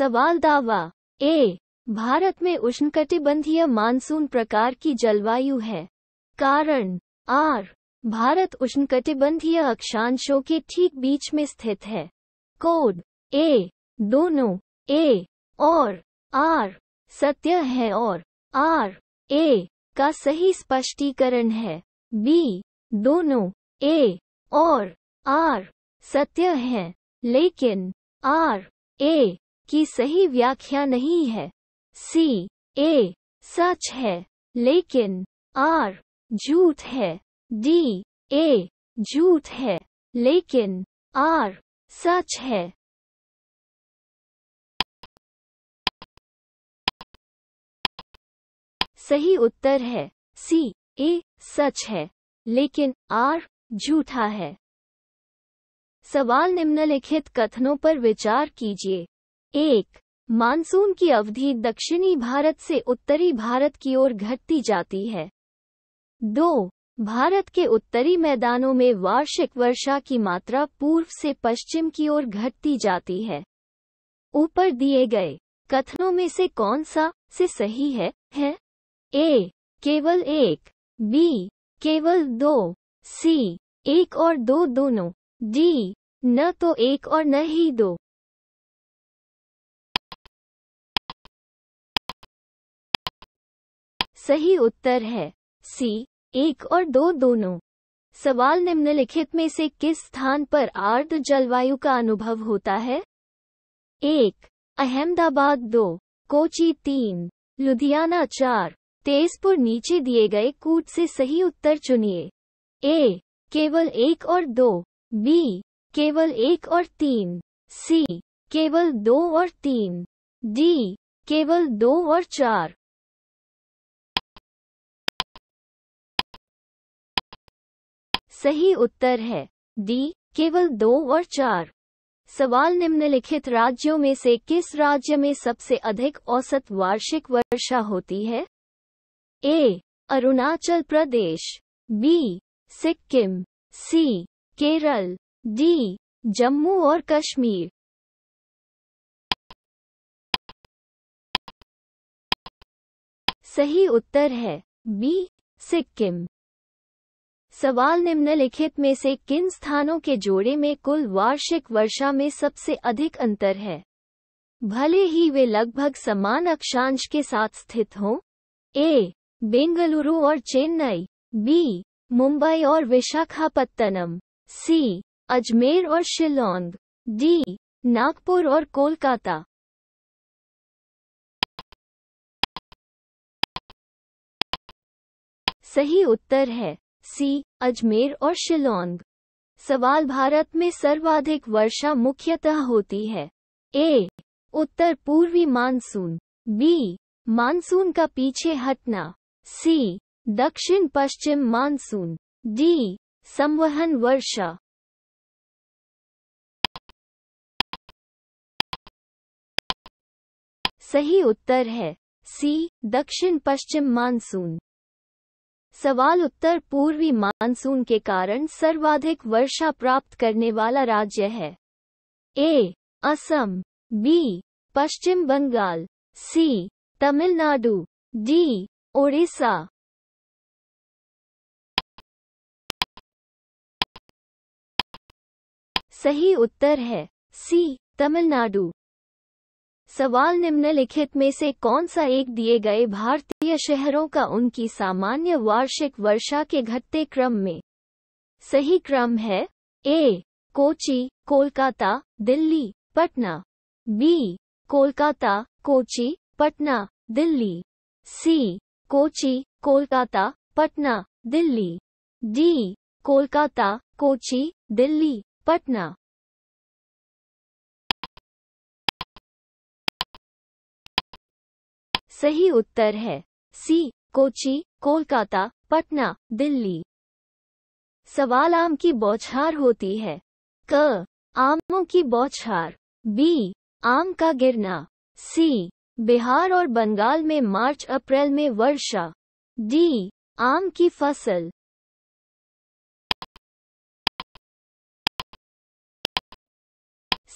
सवाल दावा ए भारत में उष्णकटिबंधीय मानसून प्रकार की जलवायु है कारण आर भारत उष्णकटिबंधीय अक्षांशों के ठीक बीच में स्थित है कोड ए दोनों ए और आर सत्य है और आर ए का सही स्पष्टीकरण है बी दोनों ए और आर सत्य है लेकिन आर ए की सही व्याख्या नहीं है सी ए सच है लेकिन आर झूठ है डी ए झूठ है लेकिन आर सच है सही उत्तर है सी ए सच है लेकिन आर झूठा है सवाल निम्नलिखित कथनों पर विचार कीजिए एक मानसून की अवधि दक्षिणी भारत से उत्तरी भारत की ओर घटती जाती है दो भारत के उत्तरी मैदानों में वार्षिक वर्षा की मात्रा पूर्व से पश्चिम की ओर घटती जाती है ऊपर दिए गए कथनों में से कौन सा से सही है है ए केवल एक बी केवल दो सी एक और दो दोनों डी न तो एक और न ही दो सही उत्तर है सी एक और दो दोनों सवाल निम्नलिखित में से किस स्थान पर आर्द्र जलवायु का अनुभव होता है एक अहमदाबाद दो कोची तीन लुधियाना चार तेजपुर नीचे दिए गए कूट से सही उत्तर चुनिए ए केवल एक और दो बी केवल एक और तीन सी केवल दो और तीन डी केवल दो और चार सही उत्तर है डी केवल दो और चार सवाल निम्नलिखित राज्यों में से किस राज्य में सबसे अधिक औसत वार्षिक वर्षा होती है A Arunachal Pradesh B Sikkim C Kerala D Jammu और कश्मीर सही उत्तर है बी सिक्किम सवाल निम्नलिखित में से किन स्थानों के जोड़े में कुल वार्षिक वर्षा में सबसे अधिक अंतर है भले ही वे लगभग समान अक्षांश के साथ स्थित हों ए बेंगलुरु और चेन्नई बी मुंबई और विशाखापत्तनम सी अजमेर और शिलोंग डी नागपुर और कोलकाता सही उत्तर है सी अजमेर और शिलोंग सवाल भारत में सर्वाधिक वर्षा मुख्यतः होती है ए उत्तर पूर्वी मानसून बी मानसून का पीछे हटना सी दक्षिण पश्चिम मानसून डी संवहन वर्षा सही उत्तर है सी दक्षिण पश्चिम मानसून सवाल उत्तर पूर्वी मानसून के कारण सर्वाधिक वर्षा प्राप्त करने वाला राज्य है A Assam B Paschim Bengal C Tamil Nadu D Odisha सही उत्तर है सी तमिलनाडु सवाल निम्नलिखित में से कौन सा एक दिए गए भारतीय शहरों का उनकी सामान्य वार्षिक वर्षा के घटते क्रम में सही क्रम है A Kochi Kolkata Delhi Patna B Kolkata Kochi Patna Delhi C Kochi Kolkata Patna Delhi D Kolkata Kochi Delhi Patna सही उत्तर है सी कोची कोलकाता पटना दिल्ली सवाल आम की बौछार होती है क आमों की बौछार बी आम का गिरना सी बिहार और बंगाल में मार्च अप्रैल में वर्षा डी आम की फसल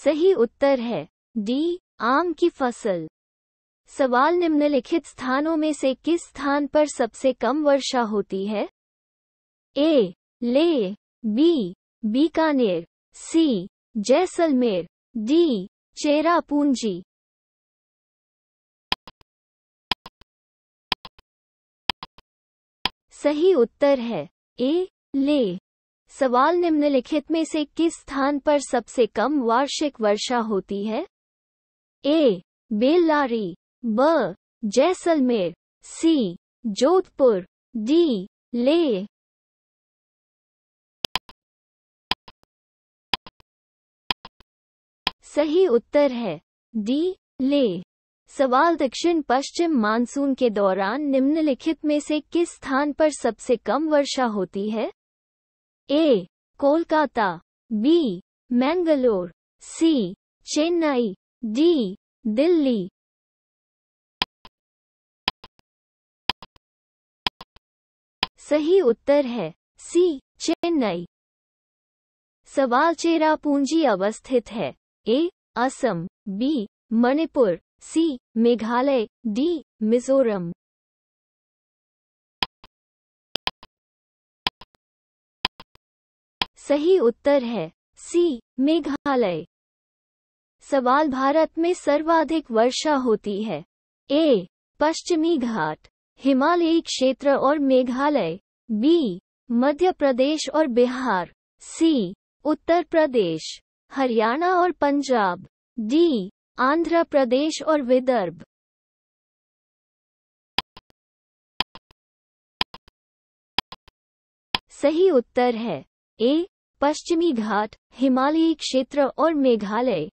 सही उत्तर है डी आम की फसल सवाल निम्नलिखित स्थानों में से किस स्थान पर सबसे कम वर्षा होती है A Leh B Bikaner C Jaisalmer D Cherrapunji सही उत्तर है ए ले सवाल निम्नलिखित में से किस स्थान पर सबसे कम वार्षिक वर्षा होती है ए बेल्लारी ब जैसलमेर सी जोधपुर डी ले सही उत्तर है डी ले सवाल दक्षिण पश्चिम मानसून के दौरान निम्नलिखित में से किस स्थान पर सबसे कम वर्षा होती है A Kolkata B Mangalore C Chennai D Delhi सही उत्तर है सी चेन्नई सवाल चेरा पूंजी अवस्थित है A Assam B Manipur C Meghalaya D Mizoram सही उत्तर है सी मेघालय सवाल भारत में सर्वाधिक वर्षा होती है ए पश्चिमी घाट हिमालयी क्षेत्र और मेघालय बी मध्य प्रदेश और बिहार सी उत्तर प्रदेश हरियाणा और पंजाब डी आंध्र प्रदेश और विदर्भ सही उत्तर है ए पश्चिमी घाट हिमालयी क्षेत्र और मेघालय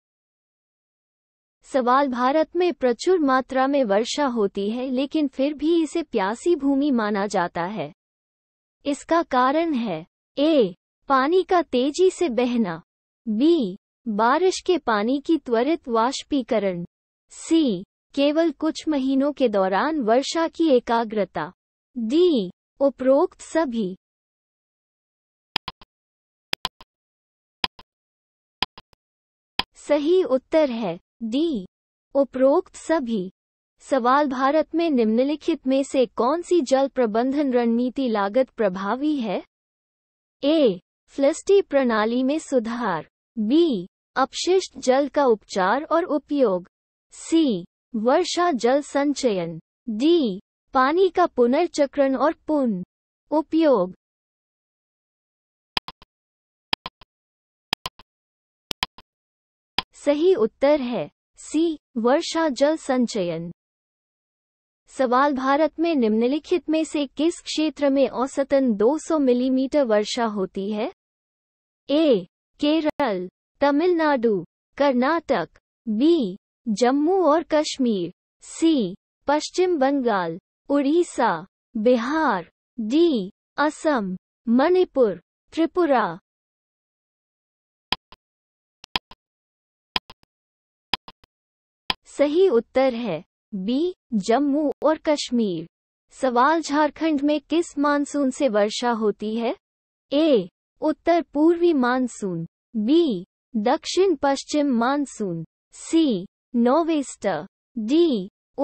सवाल भारत में प्रचुर मात्रा में वर्षा होती है लेकिन फिर भी इसे प्यासी भूमि माना जाता है इसका कारण है ए पानी का तेजी से बहना बी बारिश के पानी की त्वरित वाष्पीकरण सी केवल कुछ महीनों के दौरान वर्षा की एकाग्रता डी उपरोक्त सभी सही उत्तर है डी उपरोक्त सभी सवाल भारत में निम्नलिखित में से कौन सी जल प्रबंधन रणनीति लागत प्रभावी है ए फ्लस्टी प्रणाली में सुधार बी अपशिष्ट जल का उपचार और उपयोग सी वर्षा जल संचयन डी पानी का पुनर्चक्रण और पुन उपयोग सही उत्तर है सी वर्षा जल संचयन सवाल भारत में निम्नलिखित में से किस क्षेत्र में औसतन 200 मिलीमीटर वर्षा होती है ए केरल तमिलनाडु कर्नाटक बी जम्मू और कश्मीर सी पश्चिम बंगाल उड़ीसा बिहार डी असम मणिपुर त्रिपुरा सही उत्तर है बी जम्मू और कश्मीर सवाल झारखंड में किस मानसून से वर्षा होती है ए उत्तर पूर्वी मानसून बी दक्षिण पश्चिम मानसून सी नोवेस्टर डी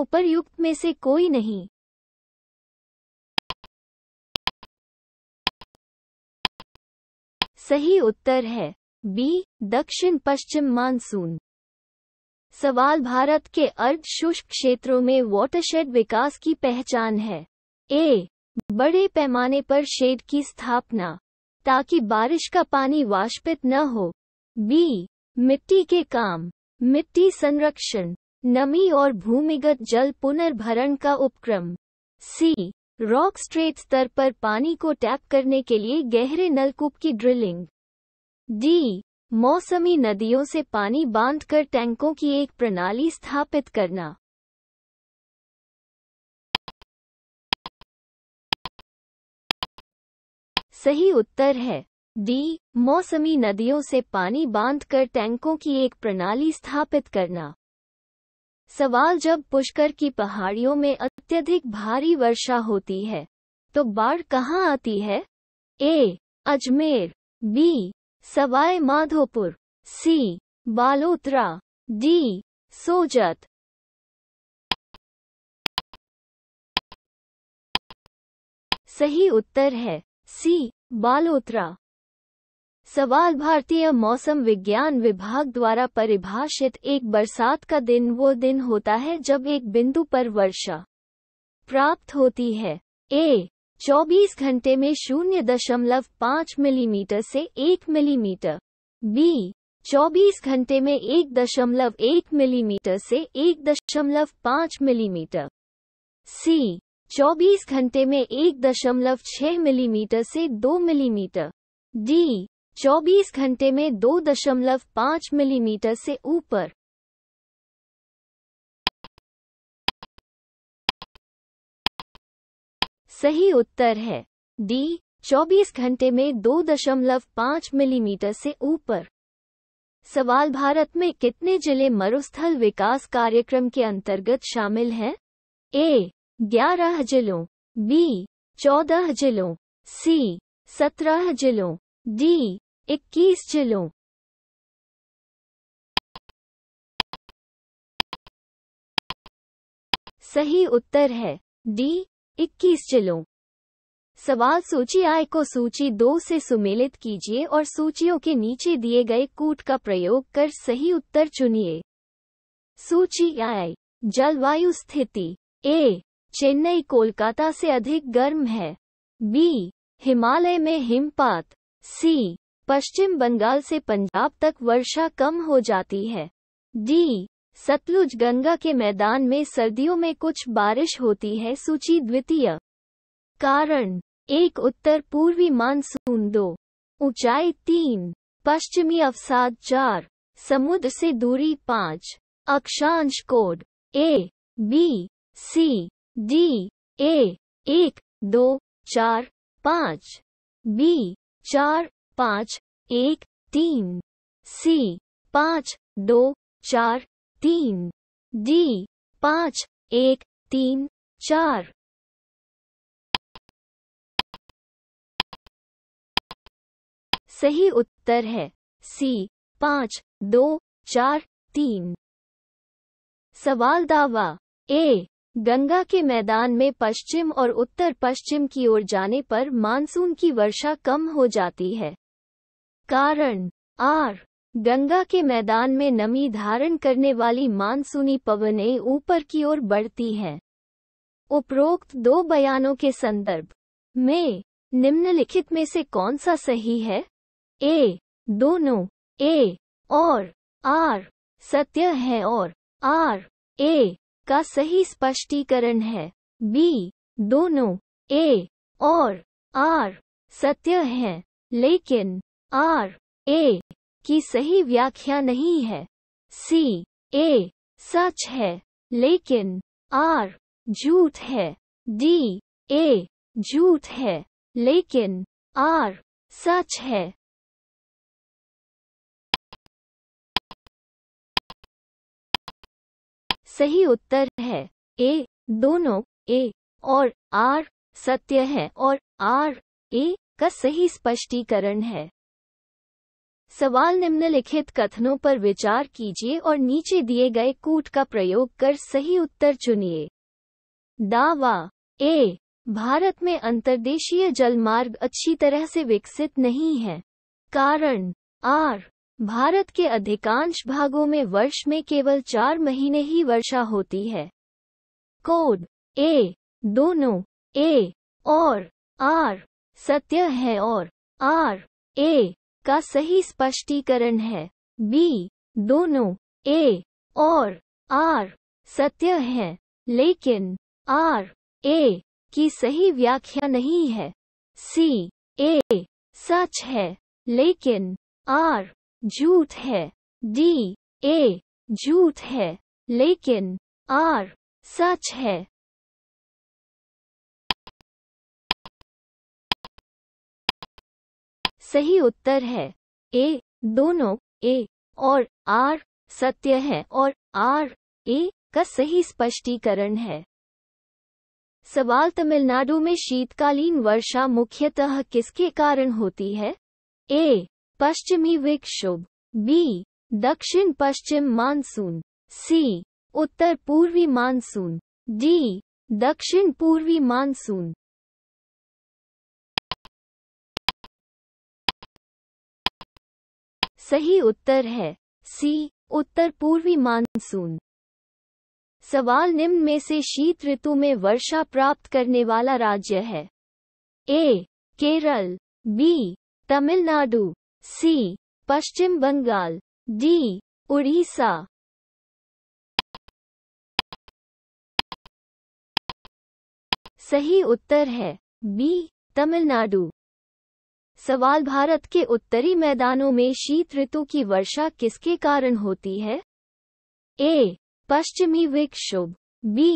उपरयुक्त में से कोई नहीं सही उत्तर है बी दक्षिण पश्चिम मानसून सवाल भारत के अर्ध शुष्क क्षेत्रों में वॉटरशेड विकास की पहचान है ए बड़े पैमाने पर शेड की स्थापना ताकि बारिश का पानी वाष्पित न हो बी मिट्टी के काम मिट्टी संरक्षण नमी और भूमिगत जल पुनर्भरण का उपक्रम सी रॉक स्ट्रेट स्तर पर पानी को टैप करने के लिए गहरे नलकूप की ड्रिलिंग डी मौसमी नदियों से पानी बांधकर टैंकों की एक प्रणाली स्थापित करना सही उत्तर है डी मौसमी नदियों से पानी बांधकर टैंकों की एक प्रणाली स्थापित करना सवाल जब पुष्कर की पहाड़ियों में अत्यधिक भारी वर्षा होती है तो बाढ़ कहाँ आती है A Ajmer B Sawai Madhopur C Balotra D Sojat सही उत्तर है सी बालोत्रा सवाल भारतीय मौसम विज्ञान विभाग द्वारा परिभाषित एक बरसात का दिन वो दिन होता है जब एक बिंदु पर वर्षा प्राप्त होती है ए 24 घंटे में शून्य दशमलव पाँच मिलीमीटर से एक मिलीमीटर बी 24 घंटे में एक दशमलव एक मिलीमीटर से एक दशमलव पाँच मिलीमीटर सी 24 घंटे में एक दशमलव छह मिलीमीटर से दो मिलीमीटर डी 24 घंटे में दो दशमलव पाँच मिलीमीटर से ऊपर सही उत्तर है डी 24 घंटे में 2.5 मिलीमीटर से ऊपर सवाल भारत में कितने जिले मरुस्थल विकास कार्यक्रम के अंतर्गत शामिल हैं ए 11 जिलों बी 14 जिलों सी 17 जिलों डी 21 जिलों सही उत्तर है डी 21 जिलों सवाल सूची आय को सूची दो से सुमेलित कीजिए और सूचियों के नीचे दिए गए कूट का प्रयोग कर सही उत्तर चुनिए सूची आय जलवायु स्थिति ए चेन्नई कोलकाता से अधिक गर्म है बी हिमालय में हिमपात सी पश्चिम बंगाल से पंजाब तक वर्षा कम हो जाती है डी सतलुज गंगा के मैदान में सर्दियों में कुछ बारिश होती है सूची द्वितीय कारण एक उत्तर पूर्वी मानसून दो ऊंचाई तीन पश्चिमी अवसाद चार समुद्र से दूरी पाँच अक्षांश code A B C D A एक दो चार पाँच बी चार पाँच एक तीन सी पाँच दो चार तीन डी पाँच एक तीन चार सही उत्तर है सी पाँच दो चार तीन सवाल दावा ए गंगा के मैदान में पश्चिम और उत्तर पश्चिम की ओर जाने पर मानसून की वर्षा कम हो जाती है कारण आर गंगा के मैदान में नमी धारण करने वाली मानसूनी पवनें ऊपर की ओर बढ़ती हैं उपरोक्त दो बयानों के संदर्भ में निम्नलिखित में से कौन सा सही है ए दोनों ए और आर सत्य है और आर ए का सही स्पष्टीकरण है बी दोनों ए और आर सत्य है लेकिन आर ए की सही व्याख्या नहीं है सी ए सच है लेकिन आर झूठ है डी ए झूठ है लेकिन आर सच है सही उत्तर है ए दोनों ए और आर सत्य है और आर ए का सही स्पष्टीकरण है सवाल निम्नलिखित कथनों पर विचार कीजिए और नीचे दिए गए कूट का प्रयोग कर सही उत्तर चुनिए दावा ए भारत में अंतर्देशीय जलमार्ग अच्छी तरह से विकसित नहीं है कारण आर भारत के अधिकांश भागों में वर्ष में केवल चार महीने ही वर्षा होती है कोड ए दोनों ए और आर सत्य है और आर ए का सही स्पष्टीकरण है बी दोनों ए और आर सत्य है लेकिन आर ए की सही व्याख्या नहीं है सी ए सच है लेकिन आर झूठ है डी ए झूठ है लेकिन आर सच है सही उत्तर है ए दोनों ए और आर सत्य है और आर ए का सही स्पष्टीकरण है सवाल तमिलनाडु में शीतकालीन वर्षा मुख्यतः किसके कारण होती है ए पश्चिमी विक्षोभ बी दक्षिण पश्चिम मानसून सी उत्तर पूर्वी मानसून डी दक्षिण पूर्वी मानसून सही उत्तर है सी उत्तर पूर्वी मानसून सवाल निम्न में से शीत ऋतु में वर्षा प्राप्त करने वाला राज्य है A Kerala B Tamil Nadu C Paschim Bengal D Orissa सही उत्तर है बी तमिलनाडु सवाल भारत के उत्तरी मैदानों में शीत ऋतु की वर्षा किसके कारण होती है ए पश्चिमी विक्षोभ बी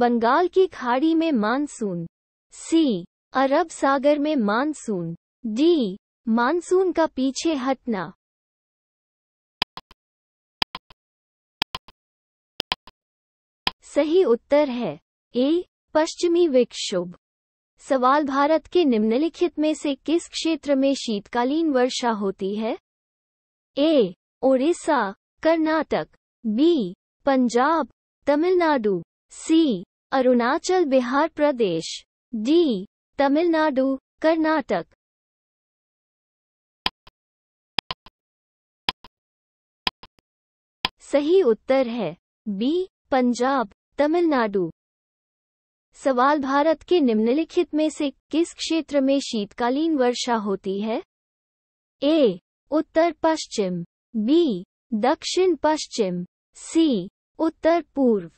बंगाल की खाड़ी में मानसून सी अरब सागर में मानसून डी मानसून का पीछे हटना सही उत्तर है ए पश्चिमी विक्षोभ सवाल भारत के निम्नलिखित में से किस क्षेत्र में शीतकालीन वर्षा होती है A Odisha Karnataka B Punjab Tamil Nadu C Arunachal Bihar Pradesh D Tamil Nadu Karnataka सही उत्तर है बी पंजाब तमिलनाडु सवाल भारत के निम्नलिखित में से किस क्षेत्र में शीतकालीन वर्षा होती है ए उत्तर पश्चिम बी दक्षिण पश्चिम सी उत्तर पूर्व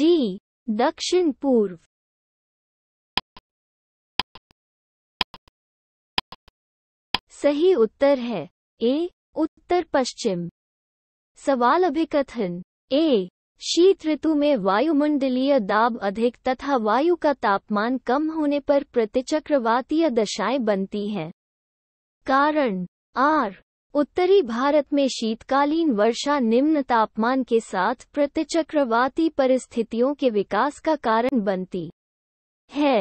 डी दक्षिण पूर्व सही उत्तर है ए उत्तर पश्चिम सवाल अभिकथन ए शीत ऋतु में वायुमंडलीय दाब अधिक तथा वायु का तापमान कम होने पर प्रतिचक्रवातीय दशाएं बनती हैं कारण आर उत्तरी भारत में शीतकालीन वर्षा निम्न तापमान के साथ प्रतिचक्रवाती परिस्थितियों के विकास का कारण बनती है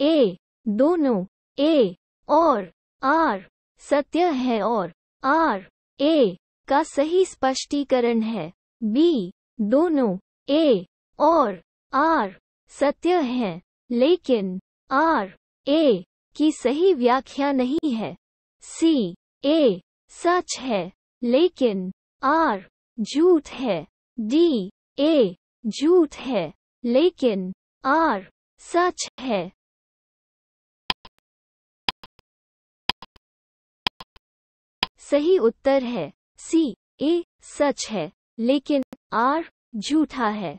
ए दोनों ए और आर सत्य है और आर ए का सही स्पष्टीकरण है बी दोनों ए और आर सत्य हैं, लेकिन आर ए की सही व्याख्या नहीं है सी ए सच है लेकिन आर झूठ है डी ए झूठ है लेकिन आर सच है सही उत्तर है सी ए सच है लेकिन आर झूठा है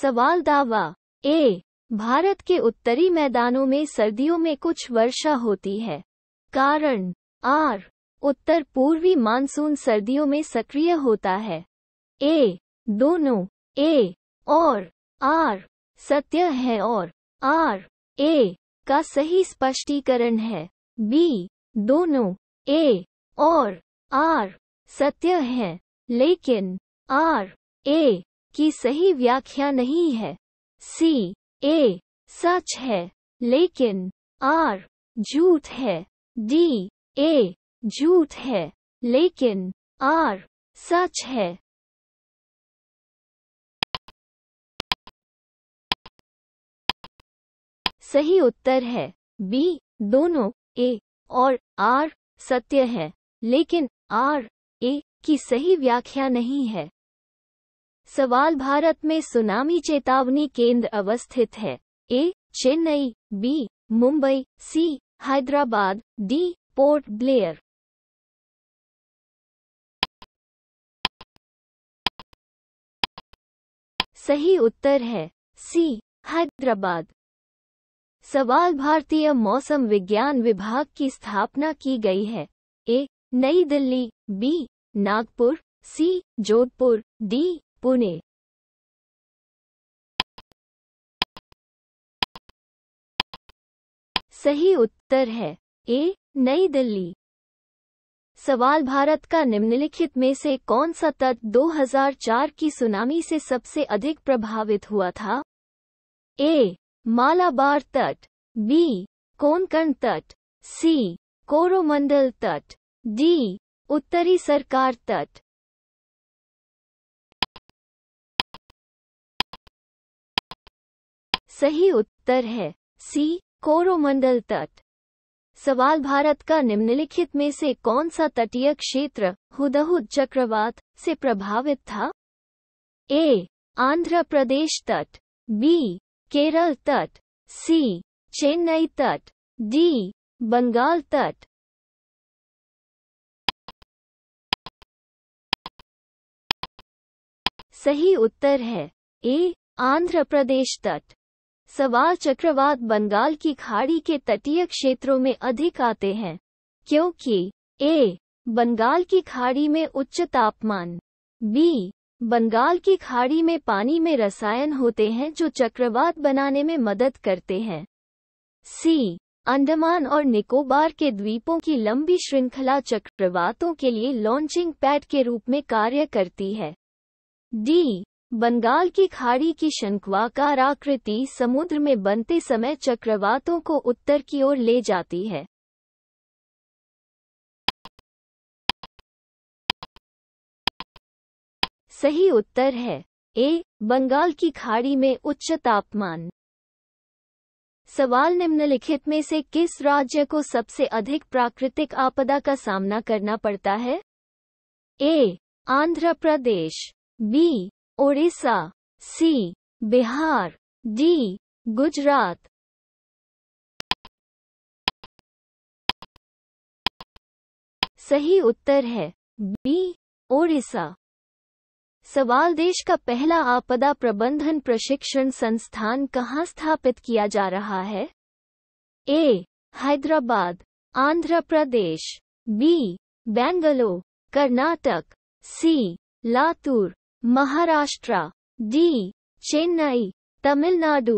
सवाल दावा ए भारत के उत्तरी मैदानों में सर्दियों में कुछ वर्षा होती है कारण आर उत्तर पूर्वी मानसून सर्दियों में सक्रिय होता है ए दोनों ए और आर सत्य है और आर ए का सही स्पष्टीकरण है बी दोनों ए और आर सत्य है लेकिन आर ए की सही व्याख्या नहीं है सी ए सच है लेकिन आर झूठ है डी ए झूठ है लेकिन आर सच है सही उत्तर है बी दोनों ए और आर सत्य है लेकिन आर ए की सही व्याख्या नहीं है सवाल भारत में सुनामी चेतावनी केंद्र अवस्थित है A Chennai B Mumbai C Hyderabad D Port Blair सही उत्तर है सी हैदराबाद सवाल भारतीय मौसम विज्ञान विभाग की स्थापना की गई है A Nai Delhi B Nagpur C Jodhpur D Pune सही उत्तर है ए नई दिल्ली सवाल भारत का निम्नलिखित में से कौन सा तट 2004 की सुनामी से सबसे अधिक प्रभावित हुआ था ए मालाबार तट बी कोनकण तट सी कोरोमंडल तट डी उत्तरी सरकार तट सही उत्तर है सी कोरोमंडल तट सवाल भारत का निम्नलिखित में से कौन सा तटीय क्षेत्र हुदहुद चक्रवात से प्रभावित था ए आंध्र प्रदेश तट बी केरल तट सी चेन्नई तट डी बंगाल तट सही उत्तर है ए आंध्र प्रदेश तट सवाल चक्रवात बंगाल की खाड़ी के तटीय क्षेत्रों में अधिक आते हैं क्योंकि ए बंगाल की खाड़ी में उच्च तापमान बी बंगाल की खाड़ी में पानी में रसायन होते हैं जो चक्रवात बनाने में मदद करते हैं सी अंडमान और निकोबार के द्वीपों की लंबी श्रृंखला चक्रवातों के लिए लॉन्चिंग पैड के रूप में कार्य करती है डी बंगाल की खाड़ी की शंकवाकार आकृति समुद्र में बनते समय चक्रवातों को उत्तर की ओर ले जाती है सही उत्तर है ए बंगाल की खाड़ी में उच्च तापमान सवाल निम्नलिखित में से किस राज्य को सबसे अधिक प्राकृतिक आपदा का सामना करना पड़ता है A Andhra Pradesh B Odisha C Bihar D Gujarat सही उत्तर है बी ओडिशा सवाल देश का पहला आपदा प्रबंधन प्रशिक्षण संस्थान कहाँ स्थापित किया जा रहा है A Hyderabad Andhra Pradesh B Bangalore Karnataka C Latur Maharashtra D Chennai Tamil Nadu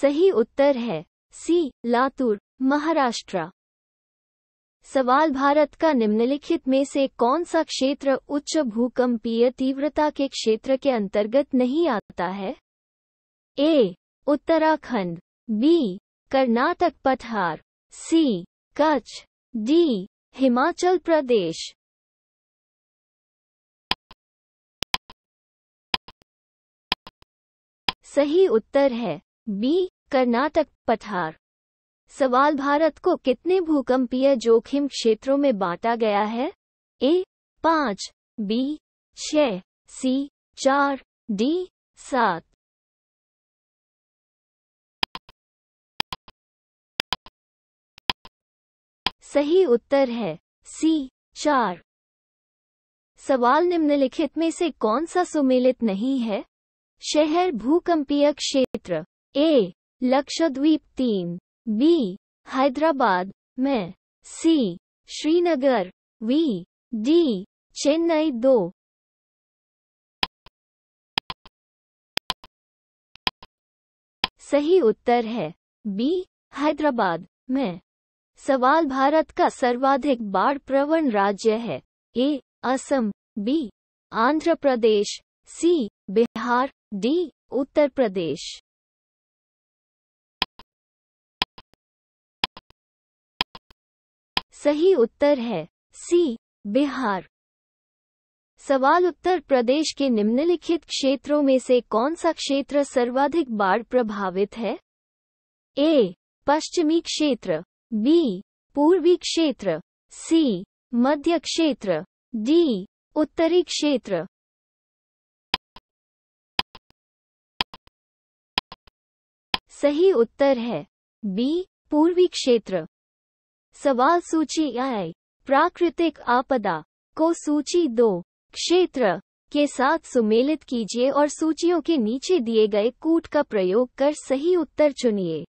सही उत्तर है सी लातूर महाराष्ट्र सवाल भारत का निम्नलिखित में से कौन सा क्षेत्र उच्च भूकंपीय तीव्रता के क्षेत्र के अंतर्गत नहीं आता है ए उत्तराखंड बी कर्नाटक पठार सी कच्छ डी हिमाचल प्रदेश सही उत्तर है बी कर्नाटक पठार सवाल भारत को कितने भूकंपीय जोखिम क्षेत्रों में बांटा गया है ए पाँच बी छ सी चार डी सात सही उत्तर है सी चार सवाल निम्नलिखित में से कौन सा सुमेलित नहीं है शहर भूकंपीय क्षेत्र ए लक्षद्वीप तीन बी हैदराबाद में सी श्रीनगर वी डी चेन्नई दो सही उत्तर है बी हैदराबाद में सवाल भारत का सर्वाधिक बाढ़ प्रवण राज्य है A Assam B Andhra Pradesh C Bihar D Uttar Pradesh सही उत्तर है सी बिहार सवाल उत्तर प्रदेश के निम्नलिखित क्षेत्रों में से कौन सा क्षेत्र सर्वाधिक बाढ़ प्रभावित है ए पश्चिमी क्षेत्र बी पूर्वी क्षेत्र सी मध्य क्षेत्र डी उत्तरी क्षेत्र सही उत्तर है बी पूर्वी क्षेत्र सवाल सूची आई प्राकृतिक आपदा को सूची दो क्षेत्र के साथ सुमेलित कीजिए और सूचियों के नीचे दिए गए कूट का प्रयोग कर सही उत्तर चुनिए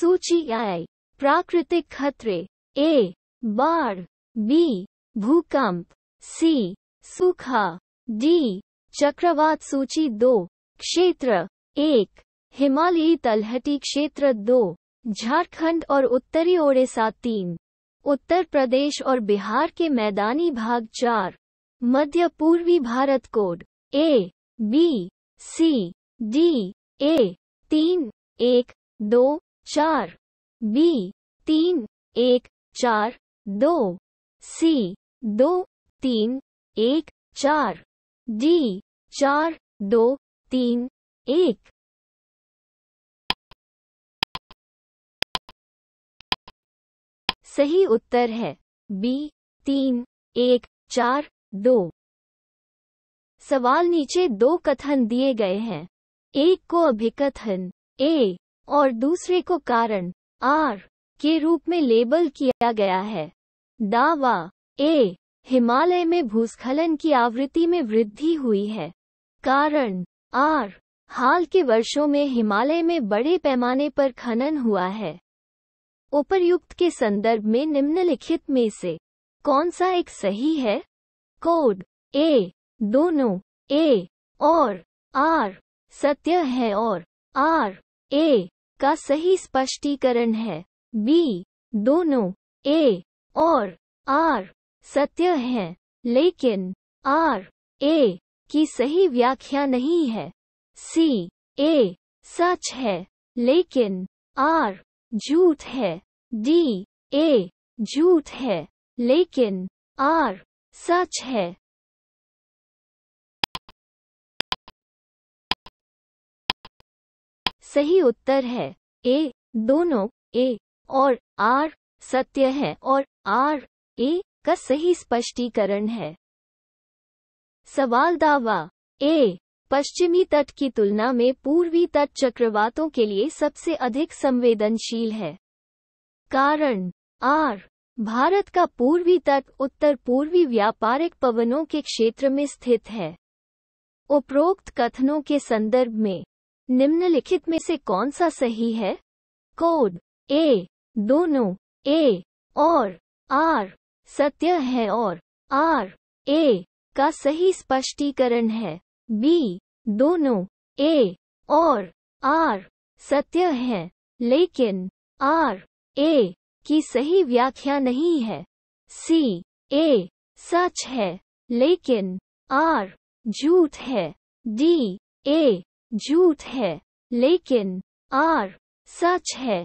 सूची आई प्राकृतिक खतरे ए बाढ़ बी भूकंप सी सूखा डी चक्रवात सूची दो क्षेत्र एक हिमालयी तलहटी क्षेत्र दो झारखंड और उत्तरी ओडिशा तीन उत्तर प्रदेश और बिहार के मैदानी भाग चार मध्य पूर्वी Bharat code A B C D A तीन एक दो चार बी तीन एक चार दो सी दो तीन एक चार डी चार दो तीन एक सही उत्तर है बी तीन एक चार दो सवाल नीचे दो कथन दिए गए हैं एक को अभिकथन ए और दूसरे को कारण आर के रूप में लेबल किया गया है दावा ए हिमालय में भूस्खलन की आवृत्ति में वृद्धि हुई है कारण आर हाल के वर्षों में हिमालय में बड़े पैमाने पर खनन हुआ है उपर्युक्त के संदर्भ में निम्नलिखित में से कौन सा एक सही है कोड ए दोनों ए और आर सत्य है और आर ए का सही स्पष्टीकरण है बी दोनों ए और आर सत्य हैं, लेकिन आर ए की सही व्याख्या नहीं है सी ए सच है लेकिन आर झूठ है डी ए झूठ है लेकिन आर सच है सही उत्तर है ए दोनों ए और आर सत्य है और आर ए का सही स्पष्टीकरण है सवाल दावा ए पश्चिमी तट की तुलना में पूर्वी तट चक्रवातों के लिए सबसे अधिक संवेदनशील है कारण आर भारत का पूर्वी तट उत्तर पूर्वी व्यापारिक पवनों के क्षेत्र में स्थित है उपरोक्त कथनों के संदर्भ में निम्नलिखित में से कौन सा सही है कोड ए दोनों ए और आर सत्य है और आर ए का सही स्पष्टीकरण है बी दोनों ए और आर सत्य है लेकिन आर ए की सही व्याख्या नहीं है सी ए सच है लेकिन आर झूठ है डी ए झूठ है लेकिन आर सच है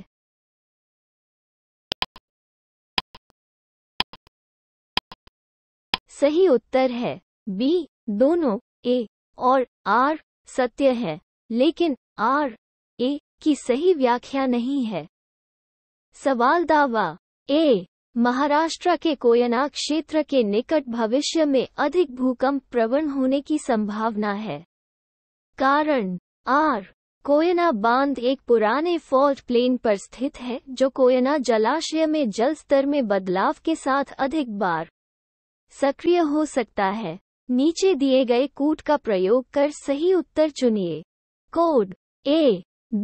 सही उत्तर है बी दोनों ए और आर सत्य है लेकिन आर ए की सही व्याख्या नहीं है सवाल दावा ए महाराष्ट्र के कोयना क्षेत्र के निकट भविष्य में अधिक भूकंप प्रवण होने की संभावना है कारण आर कोयना बांध एक पुराने फॉल्ट प्लेन पर स्थित है जो कोयना जलाशय में जल स्तर में बदलाव के साथ अधिक बार सक्रिय हो सकता है नीचे दिए गए कूट का प्रयोग कर सही उत्तर चुनिए कोड ए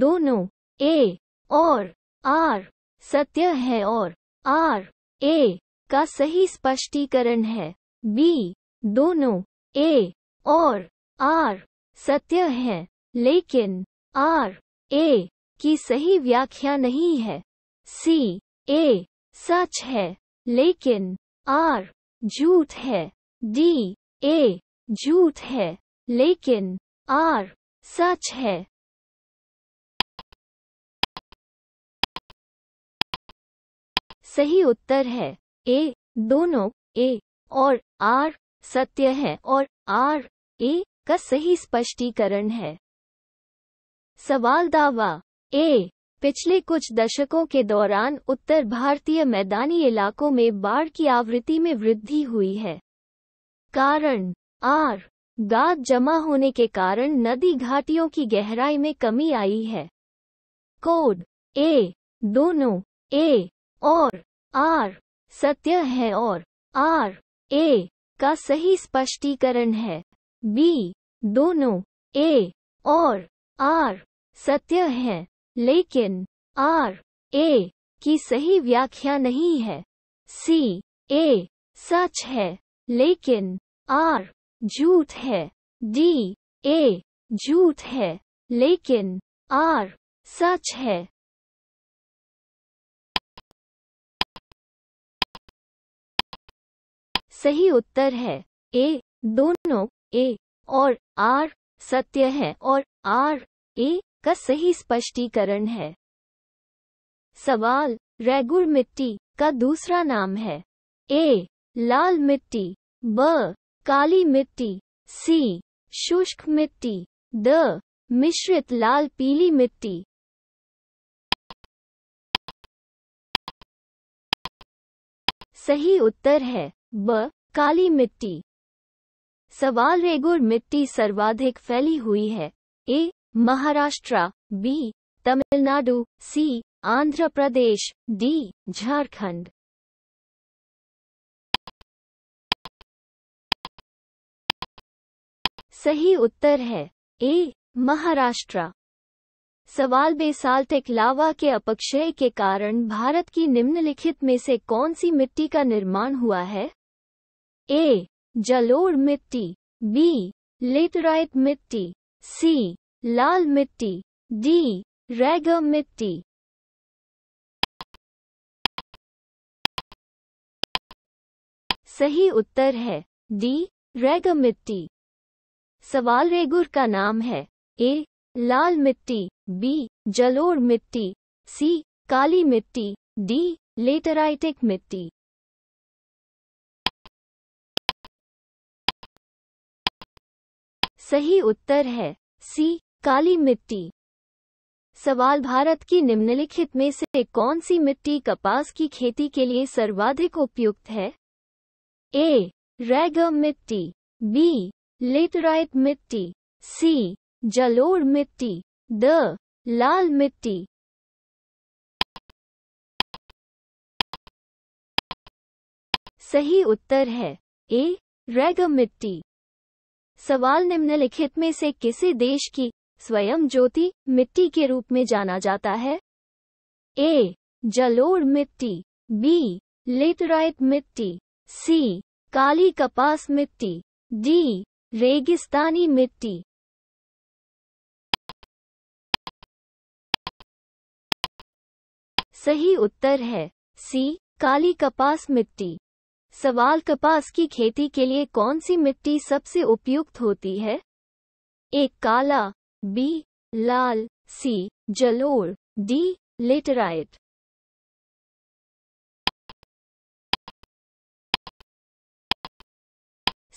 दोनों ए और आर सत्य है और आर ए का सही स्पष्टीकरण है बी दोनों ए और आर सत्य है लेकिन आर ए की सही व्याख्या नहीं है सी ए सच है लेकिन आर झूठ है डी ए झूठ है लेकिन आर सच है सही उत्तर है ए दोनों ए और आर सत्य है और आर ए का सही स्पष्टीकरण है सवाल दावा ए पिछले कुछ दशकों के दौरान उत्तर भारतीय मैदानी इलाकों में बाढ़ की आवृत्ति में वृद्धि हुई है कारण आर गाद जमा होने के कारण नदी घाटियों की गहराई में कमी आई है कोड ए दोनों ए और आर सत्य है और आर ए का सही स्पष्टीकरण है बी दोनों ए और आर सत्य हैं, लेकिन आर ए की सही व्याख्या नहीं है सी ए सच है लेकिन आर झूठ है डी ए झूठ है लेकिन आर सच है सही उत्तर है ए दोनों ए और आर सत्य है और आर ए का सही स्पष्टीकरण है सवाल रेगुर मिट्टी का दूसरा नाम है ए लाल मिट्टी ब काली मिट्टी सी शुष्क मिट्टी द मिश्रित लाल पीली मिट्टी सही उत्तर है ब काली मिट्टी सवाल रेगुर मिट्टी सर्वाधिक फैली हुई है A Maharashtra B Tamil Nadu C Andhra Pradesh D Jharkhand सही उत्तर है ए महाराष्ट्र सवाल बेसाल्टिक लावा के अपक्षय के कारण भारत की निम्नलिखित में से कौन सी मिट्टी का निर्माण हुआ है ए जलोढ़ मिट्टी बी लेटराइट मिट्टी सी लाल मिट्टी डी रेगम मिट्टी सही उत्तर है डी रेगम मिट्टी सवाल रेगुर का नाम है ए लाल मिट्टी बी जलोढ़ मिट्टी सी काली मिट्टी डी लेटराइटिक मिट्टी सही उत्तर है सी काली मिट्टी सवाल भारत की निम्नलिखित में से कौन सी मिट्टी कपास की खेती के लिए सर्वाधिक उपयुक्त है ए रैगम मिट्टी बी लेटराइट मिट्टी सी जलोर मिट्टी द लाल मिट्टी सही उत्तर है ए रैगम मिट्टी सवाल निम्नलिखित में से किसी देश की स्वयं ज्योति मिट्टी के रूप में जाना जाता है ए जलोड़ मिट्टी बी लेटराइट मिट्टी सी काली कपास मिट्टी डी रेगिस्तानी मिट्टी सही उत्तर है सी काली कपास मिट्टी सवाल कपास की खेती के लिए कौन सी मिट्टी सबसे उपयुक्त होती है एक काला बी लाल सी जलोर डी लेटराइट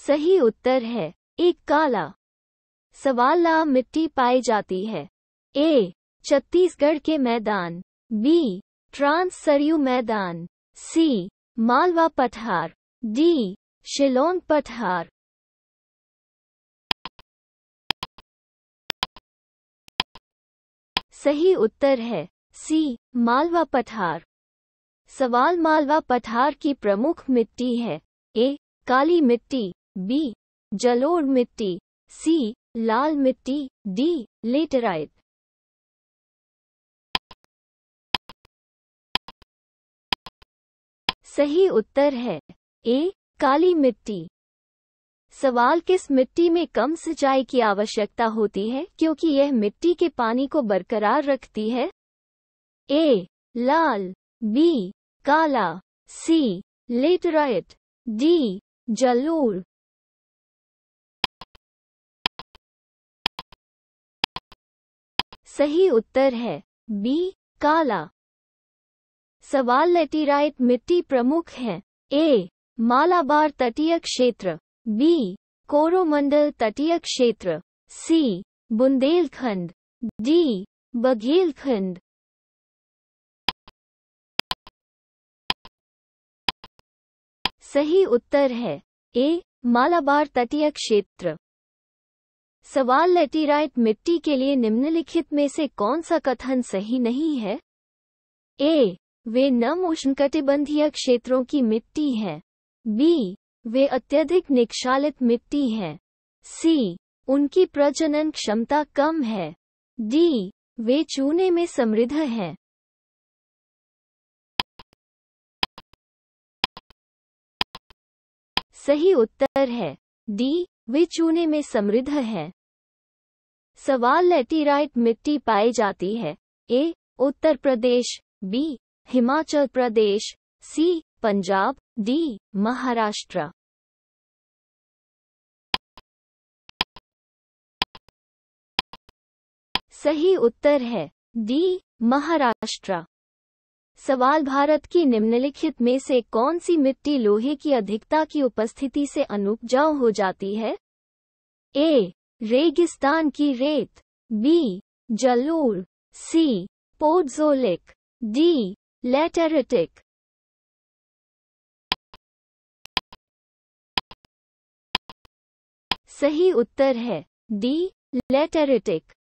सही उत्तर है एक काला सवाल ला मिट्टी पाई जाती है ए छत्तीसगढ़ के मैदान बी ट्रांस सरयू मैदान सी मालवा पठार डी शिलोंग पठार सही उत्तर है सी मालवा पठार सवाल मालवा पठार की प्रमुख मिट्टी है ए काली मिट्टी बी जलोड़ मिट्टी सी लाल मिट्टी डी लेटेराइट सही उत्तर है ए काली मिट्टी सवाल किस मिट्टी में कम सिंचाई की आवश्यकता होती है क्योंकि यह मिट्टी के पानी को बरकरार रखती है ए लाल बी काला सी लेटराइट डी जलूर सही उत्तर है बी काला सवाल लेटीराइट मिट्टी प्रमुख हैं ए मालाबार तटीय क्षेत्र बी कोरोमंडल तटीय क्षेत्र सी बुंदेलखंड डी बघेलखंड सही उत्तर है ए मालाबार तटीय क्षेत्र सवाल लेटीराइट मिट्टी के लिए निम्नलिखित में से कौन सा कथन सही नहीं है ए वे नम उष्णकटिबंधीय क्षेत्रों की मिट्टी हैं बी वे अत्यधिक निक्षालित मिट्टी हैं सी उनकी प्रजनन क्षमता कम है डी वे चूने में समृद्ध हैं सही उत्तर है डी वे चूने में समृद्ध हैं सवाल लेटीराइट मिट्टी पाई जाती है A Uttar Pradesh B Himachal Pradesh C Punjab D Maharashtra सही उत्तर है डी महाराष्ट्र सवाल भारत की निम्नलिखित में से कौन सी मिट्टी लोहे की अधिकता की उपस्थिति से अनुपजाऊ हो जाती है ए रेगिस्तान की रेत बी जलूर सी पोर्जोलिक डी Letteritic सही उत्तर है डी लेटेरिटिक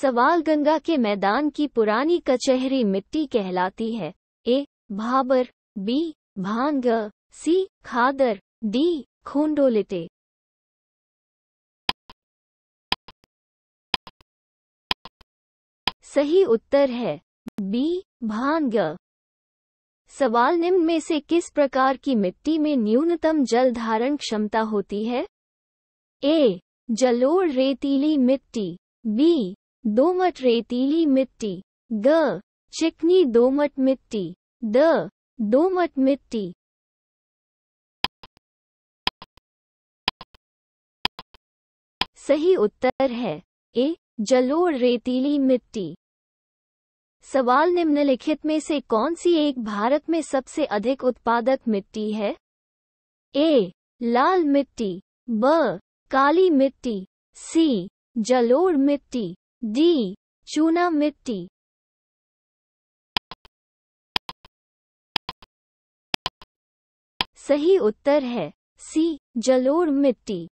सवाल गंगा के मैदान की पुरानी कचहरी मिट्टी कहलाती है ए भाबर बी भांग सी खादर डी खोंडोलिटे सही उत्तर है बी भांग सवाल निम्न में से किस प्रकार की मिट्टी में न्यूनतम जल धारण क्षमता होती है ए जलोड़ रेतीली मिट्टी बी दोमट रेतीली मिट्टी ग चिकनी दोमट मिट्टी द दोमट मिट्टी सही उत्तर है ए जलोड़ रेतीली मिट्टी सवाल निम्नलिखित में से कौन सी एक भारत में सबसे अधिक उत्पादक मिट्टी है ए लाल मिट्टी ब काली मिट्टी सी जलोढ़ मिट्टी डी चूना मिट्टी सही उत्तर है सी जलोढ़ मिट्टी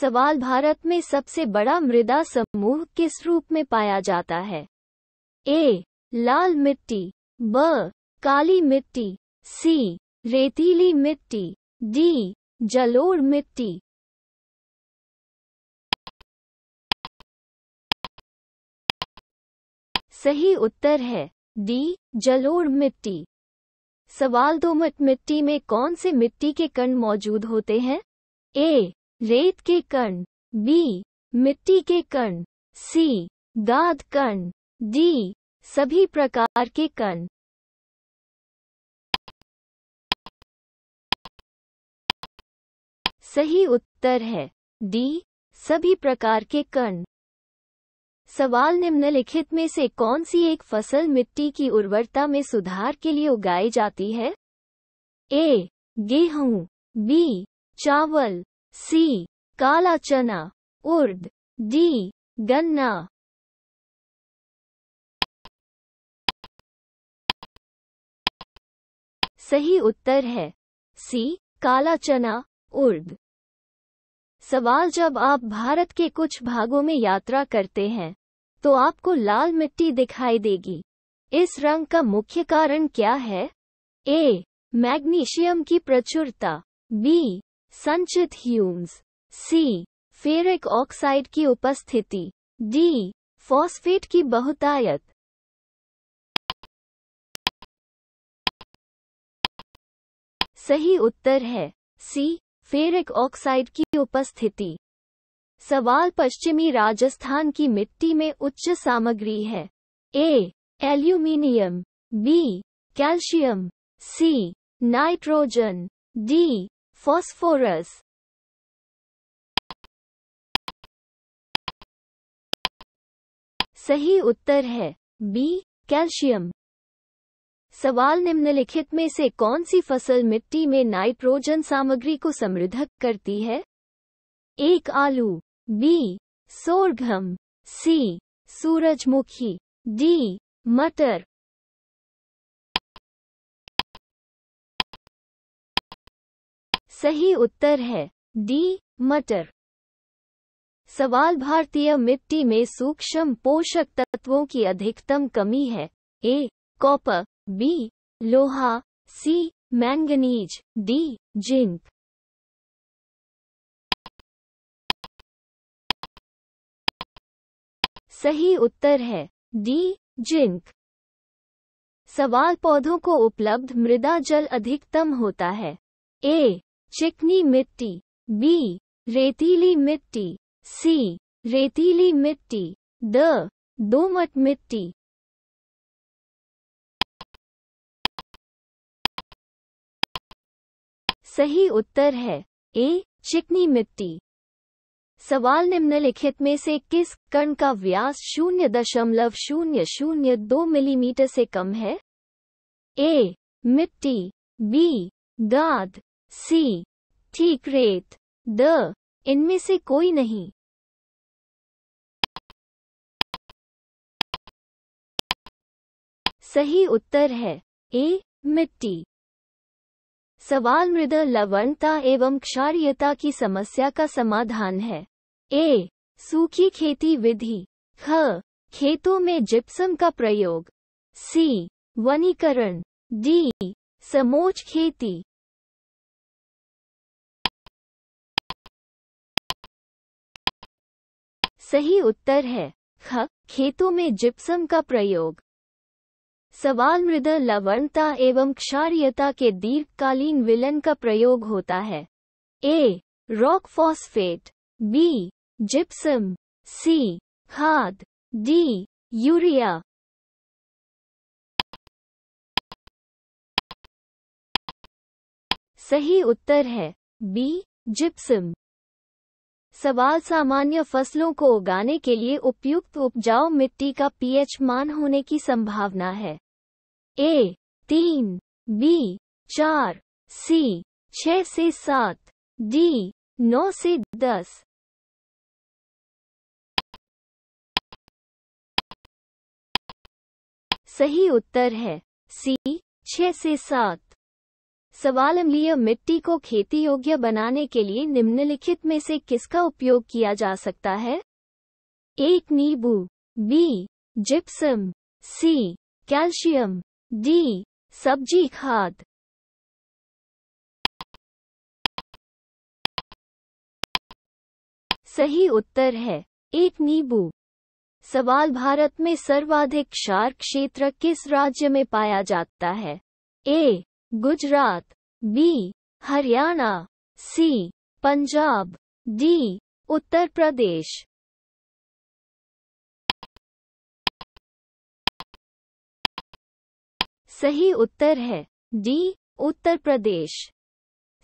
सवाल भारत में सबसे बड़ा मृदा समूह किस रूप में पाया जाता है ए लाल मिट्टी ब काली मिट्टी सी रेतीली मिट्टी डी जलोढ़ मिट्टी सही उत्तर है डी जलोढ़ मिट्टी सवाल दो मट मिट्टी में कौन से मिट्टी के कण मौजूद होते हैं ए रेत के कण बी मिट्टी के कण सी गाद कण डी सभी प्रकार के कण सही उत्तर है डी सभी प्रकार के कण सवाल निम्नलिखित में से कौन सी एक फसल मिट्टी की उर्वरता में सुधार के लिए उगाई जाती है ए गेहूं बी चावल सी काला चना उर्द डी गन्ना सही उत्तर है सी काला चना उर्द सवाल जब आप भारत के कुछ भागों में यात्रा करते हैं तो आपको लाल मिट्टी दिखाई देगी इस रंग का मुख्य कारण क्या है ए मैग्नीशियम की प्रचुरता बी संचित ह्यूम्स सी फेरिक ऑक्साइड की उपस्थिति डी फॉस्फेट की बहुतायत सही उत्तर है सी फेरिक ऑक्साइड की उपस्थिति सवाल पश्चिमी राजस्थान की मिट्टी में उच्च सामग्री है A aluminium B calcium C nitrogen D phosphorus सही उत्तर है बी कैल्शियम सवाल निम्नलिखित में से कौन सी फसल मिट्टी में नाइट्रोजन सामग्री को समृद्धक करती है एक आलू बी सोरघम सी सूरजमुखी डी मटर सही उत्तर है डी मटर सवाल भारतीय मिट्टी में सूक्ष्म पोषक तत्वों की अधिकतम कमी है ए कॉपर बी लोहा सी मैंगनीज डी जिंक सही उत्तर है डी जिंक सवाल पौधों को उपलब्ध मृदा जल अधिकतम होता है ए चिकनी मिट्टी बी रेतीली मिट्टी सी रेतीली मिट्टी द दोमट मिट्टी सही उत्तर है ए चिकनी मिट्टी सवाल निम्नलिखित में से किस कण का व्यास शून्य दशमलव शून्य शून्य दो मिलीमीटर से कम है ए मिट्टी बी गाद सी ठीक रेत द इनमें से कोई नहीं सही उत्तर है ए मिट्टी सवाल मृदा लवणता एवं क्षारियता की समस्या का समाधान है ए सूखी खेती विधि ख खेतों में जिप्सम का प्रयोग सी वनीकरण डी समोच खेती सही उत्तर है ख खेतों में जिप्सम का प्रयोग सवाल मृदा लवणता एवं क्षारियता के दीर्घकालीन विलन का प्रयोग होता है A rock phosphate B gypsum C खाद डी यूरिया सही उत्तर है बी जिप्सम सवाल सामान्य फसलों को उगाने के लिए उपयुक्त उपजाऊ मिट्टी का पीएच मान होने की संभावना है ए तीन बी चार सी छ से सात डी नौ से दस सही उत्तर है सी छह से सात सवाल अम्लीय मिट्टी को खेती योग्य बनाने के लिए निम्नलिखित में से किसका उपयोग किया जा सकता है एक नींबू B gypsum C calcium D सब्जी खाद सही उत्तर है एक नींबू सवाल भारत में सर्वाधिक क्षार क्षेत्र किस राज्य में पाया जाता है A Gujarat B Haryana C Punjab D Uttar Pradesh सही उत्तर है डी उत्तर प्रदेश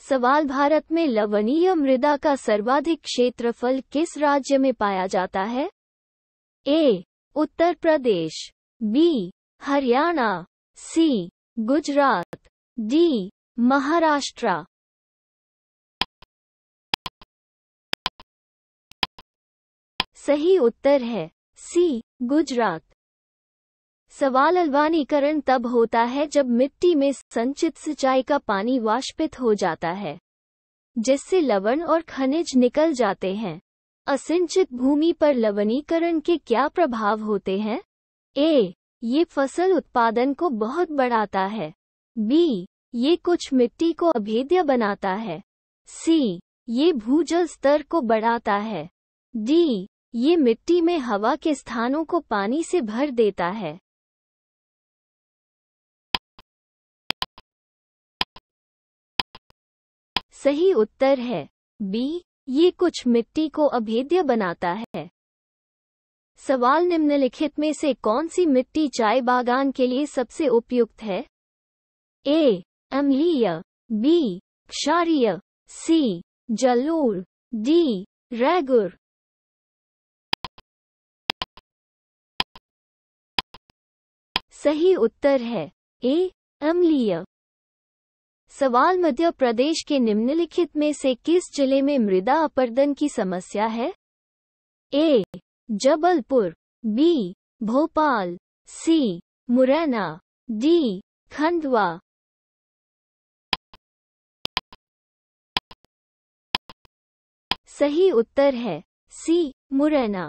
सवाल भारत में लवणीय मृदा का सर्वाधिक क्षेत्रफल किस राज्य में पाया जाता है A Uttar Pradesh B Haryana C Gujarat D. Maharashtra सही उत्तर है सी गुजरात सवाल अलवानीकरण तब होता है जब मिट्टी में संचित सिंचाई का पानी वाष्पित हो जाता है जिससे लवण और खनिज निकल जाते हैं असिंचित भूमि पर लवणीकरण के क्या प्रभाव होते हैं ए ये फसल उत्पादन को बहुत बढ़ाता है बी ये कुछ मिट्टी को अभेद्य बनाता है सी ये भूजल स्तर को बढ़ाता है डी ये मिट्टी में हवा के स्थानों को पानी से भर देता है सही उत्तर है बी ये कुछ मिट्टी को अभेद्य बनाता है सवाल निम्नलिखित में से कौन सी मिट्टी चाय बागान के लिए सबसे उपयुक्त है ए अम्लीय बी क्षारिय सी जलोर डी रेगुर सही उत्तर है ए अम्लीय सवाल मध्य प्रदेश के निम्नलिखित में से किस जिले में मृदा अपर्दन की समस्या है A Jabalpur B Bhopal C Morena D Khandwa सही उत्तर है सी मुरैना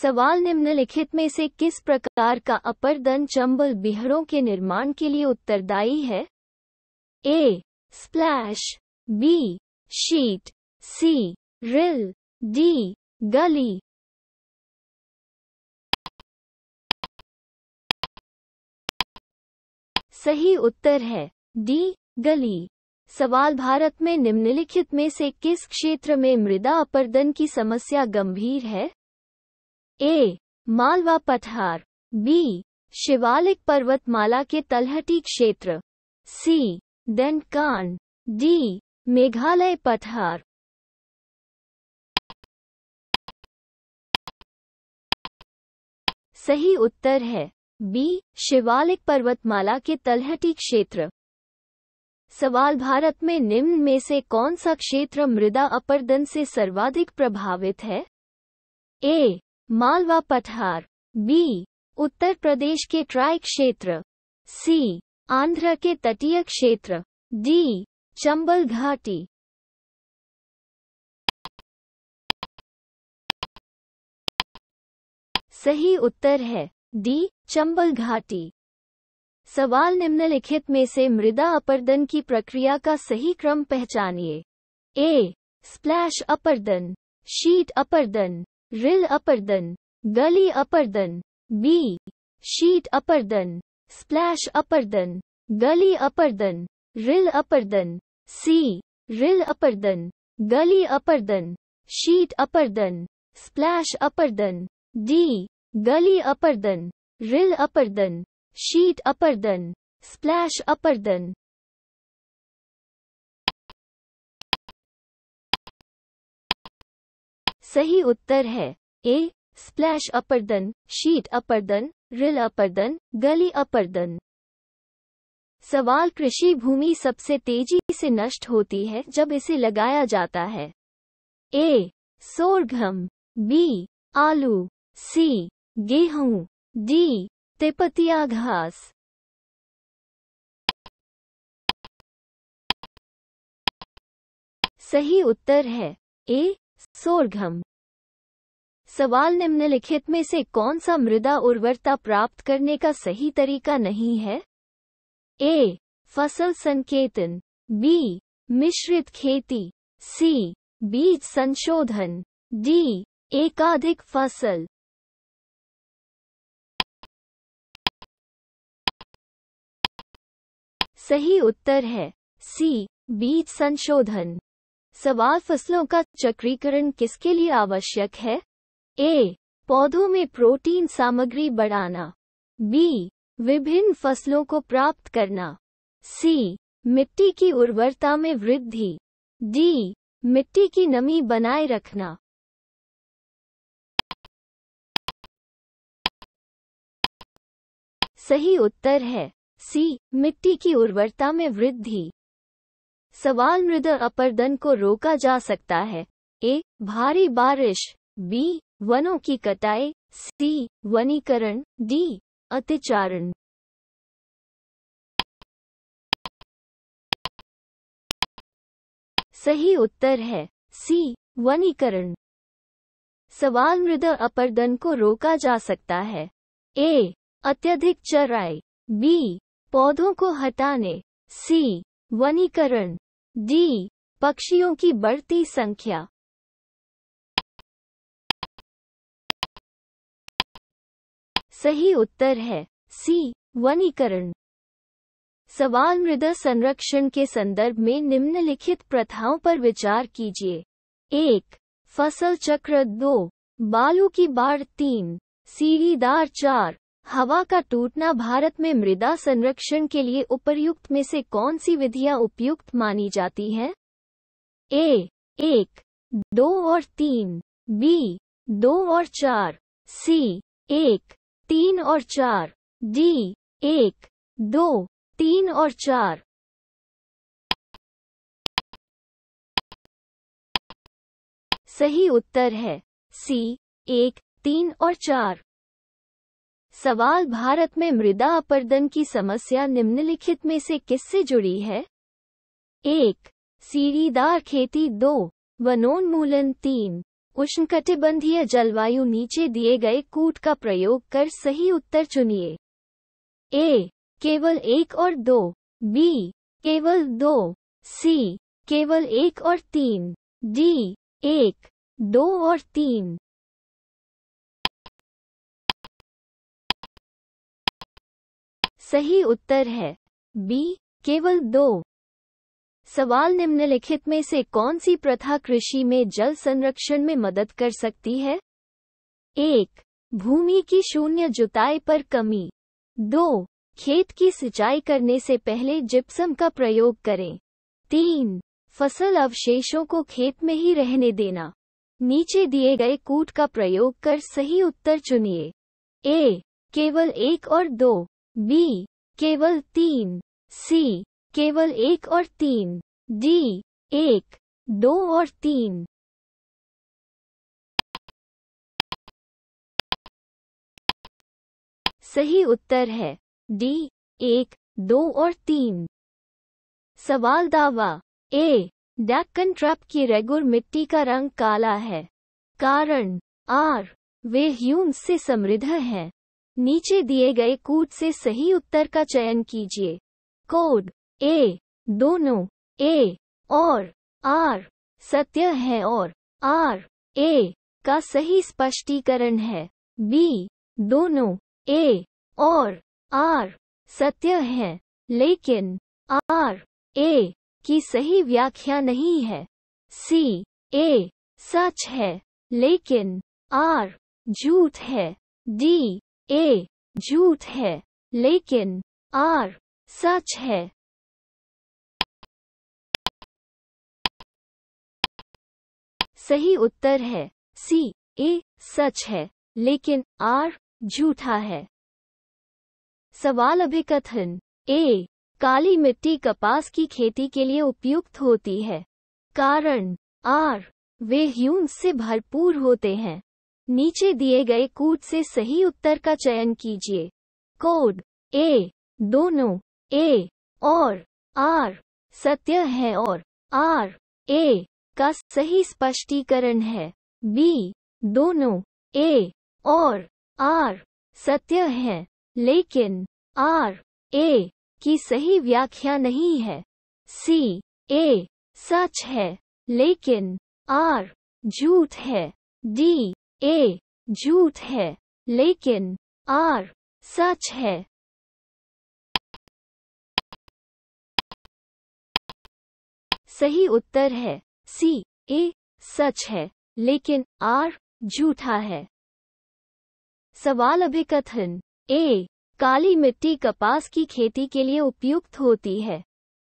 सवाल निम्नलिखित में से किस प्रकार का अपर दन चंबल बिहड़ों के निर्माण के लिए उत्तरदायी है A splash B sheet C rill D gully सही उत्तर है डी गली सवाल भारत में निम्नलिखित में से किस क्षेत्र में मृदा अपर्दन की समस्या गंभीर है ए मालवा पठार बी शिवालिक पर्वतमाला के तलहटी क्षेत्र सी दंडकांड डी मेघालय पठार सही उत्तर है बी शिवालिक पर्वतमाला के तलहटी क्षेत्र सवाल भारत में निम्न में से कौन सा क्षेत्र मृदा अपर्दन से सर्वाधिक प्रभावित है ए मालवा पठार बी उत्तर प्रदेश के ट्राई क्षेत्र सी आंध्र के तटीय क्षेत्र डी चंबल घाटी सही उत्तर है डी चंबल घाटी सवाल निम्नलिखित में से मृदा अपर्दन की प्रक्रिया का सही क्रम पहचानिए ए स्प्लैश अपर्दन शीट अपर्दन रिल अपर्दन गली अपर्दन बी शीट अपर्दन स्प्लैश अपर्दन गली अपर्दन रिल अपर्दन सी रिल अपर्दन गली अपर्दन शीट अपर्दन स्प्लैश अपर्दन डी गली अपर्दन rill अपर्दन sheet upperdan, splash upperdan. सही उत्तर है ए स्प्लैश अपर्दन शीट अपर्दन रिल अपर्दन गली अपर्दन सवाल कृषि भूमि सबसे तेजी से नष्ट होती है जब इसे लगाया जाता है ए सोरघम बी आलू सी गेहूं डी तेपतिया घास सही उत्तर है ए सोरघम सवाल निम्नलिखित में से कौन सा मृदा उर्वरता प्राप्त करने का सही तरीका नहीं है ए फसल संकेतन बी मिश्रित खेती सी बीज संशोधन डी एकाधिक फसल सही उत्तर है सी बीज संशोधन सवाल फसलों का चक्रीकरण किसके लिए आवश्यक है ए पौधों में प्रोटीन सामग्री बढ़ाना बी विभिन्न फसलों को प्राप्त करना सी मिट्टी की उर्वरता में वृद्धि डी मिट्टी की नमी बनाए रखना सही उत्तर है सी मिट्टी की उर्वरता में वृद्धि सवाल मृद अपरदन को रोका जा सकता है ए भारी बारिश बी वनों की कटाई सी वनीकरण डी अतिचारण सही उत्तर है सी वनीकरण सवाल मृद अपरदन को रोका जा सकता है ए अत्यधिक चराई बी पौधों को हटाने सी वनीकरण डी पक्षियों की बढ़ती संख्या सही उत्तर है सी वनीकरण सवाल मृदा संरक्षण के संदर्भ में निम्नलिखित प्रथाओं पर विचार कीजिए एक फसल चक्र दो बालू की बाढ़ तीन सीढ़ीदार चार हवा का टूटना भारत में मृदा संरक्षण के लिए उपयुक्त में से कौन सी विधियां उपयुक्त मानी जाती हैं? ए एक दो और तीन बी दो और चार सी एक तीन और चार डी एक दो तीन और चार सही उत्तर है सी एक तीन और चार सवाल भारत में मृदा अपर्दन की समस्या निम्नलिखित में से किससे जुड़ी है एक सीढ़ीदार खेती दो वनोन्मूलन तीन उष्णकटिबंधीय जलवायु नीचे दिए गए कूट का प्रयोग कर सही उत्तर चुनिए ए केवल एक और दो बी केवल दो सी केवल एक और तीन डी एक दो और तीन सही उत्तर है बी केवल दो सवाल निम्नलिखित में से कौन सी प्रथा कृषि में जल संरक्षण में मदद कर सकती है एक भूमि की शून्य जुताई पर कमी दो खेत की सिंचाई करने से पहले जिप्सम का प्रयोग करें तीन फसल अवशेषों को खेत में ही रहने देना नीचे दिए गए कूट का प्रयोग कर सही उत्तर चुनिए ए केवल एक और दो बी केवल तीन सी केवल एक और तीन डी एक दो और तीन सही उत्तर है डी एक दो और तीन सवाल दावा ए डैक्कन ट्रैप की रेगुर मिट्टी का रंग काला है कारण आर वे ह्यूम से समृद्ध है नीचे दिए गए कूट से सही उत्तर का चयन कीजिए कोड ए दोनों ए और आर सत्य है और आर ए का सही स्पष्टीकरण है बी दोनों ए और आर सत्य है लेकिन आर ए की सही व्याख्या नहीं है सी ए सच है लेकिन आर झूठ है डी ए झूठ है लेकिन आर सच है सही उत्तर है सी ए सच है लेकिन आर झूठा है सवाल अभिकथन ए काली मिट्टी कपास की खेती के लिए उपयुक्त होती है कारण आर वे ह्यून से भरपूर होते हैं नीचे दिए गए कूट से सही उत्तर का चयन कीजिए कोड ए दोनों ए और आर सत्य है और आर ए का सही स्पष्टीकरण है बी दोनों ए और आर सत्य है लेकिन आर ए की सही व्याख्या नहीं है सी ए सच है लेकिन आर झूठ है डी ए झूठ है लेकिन आर सच है सही उत्तर है सी ए सच है लेकिन आर झूठा है सवाल अभिकथन ए काली मिट्टी कपास की खेती के लिए उपयुक्त होती है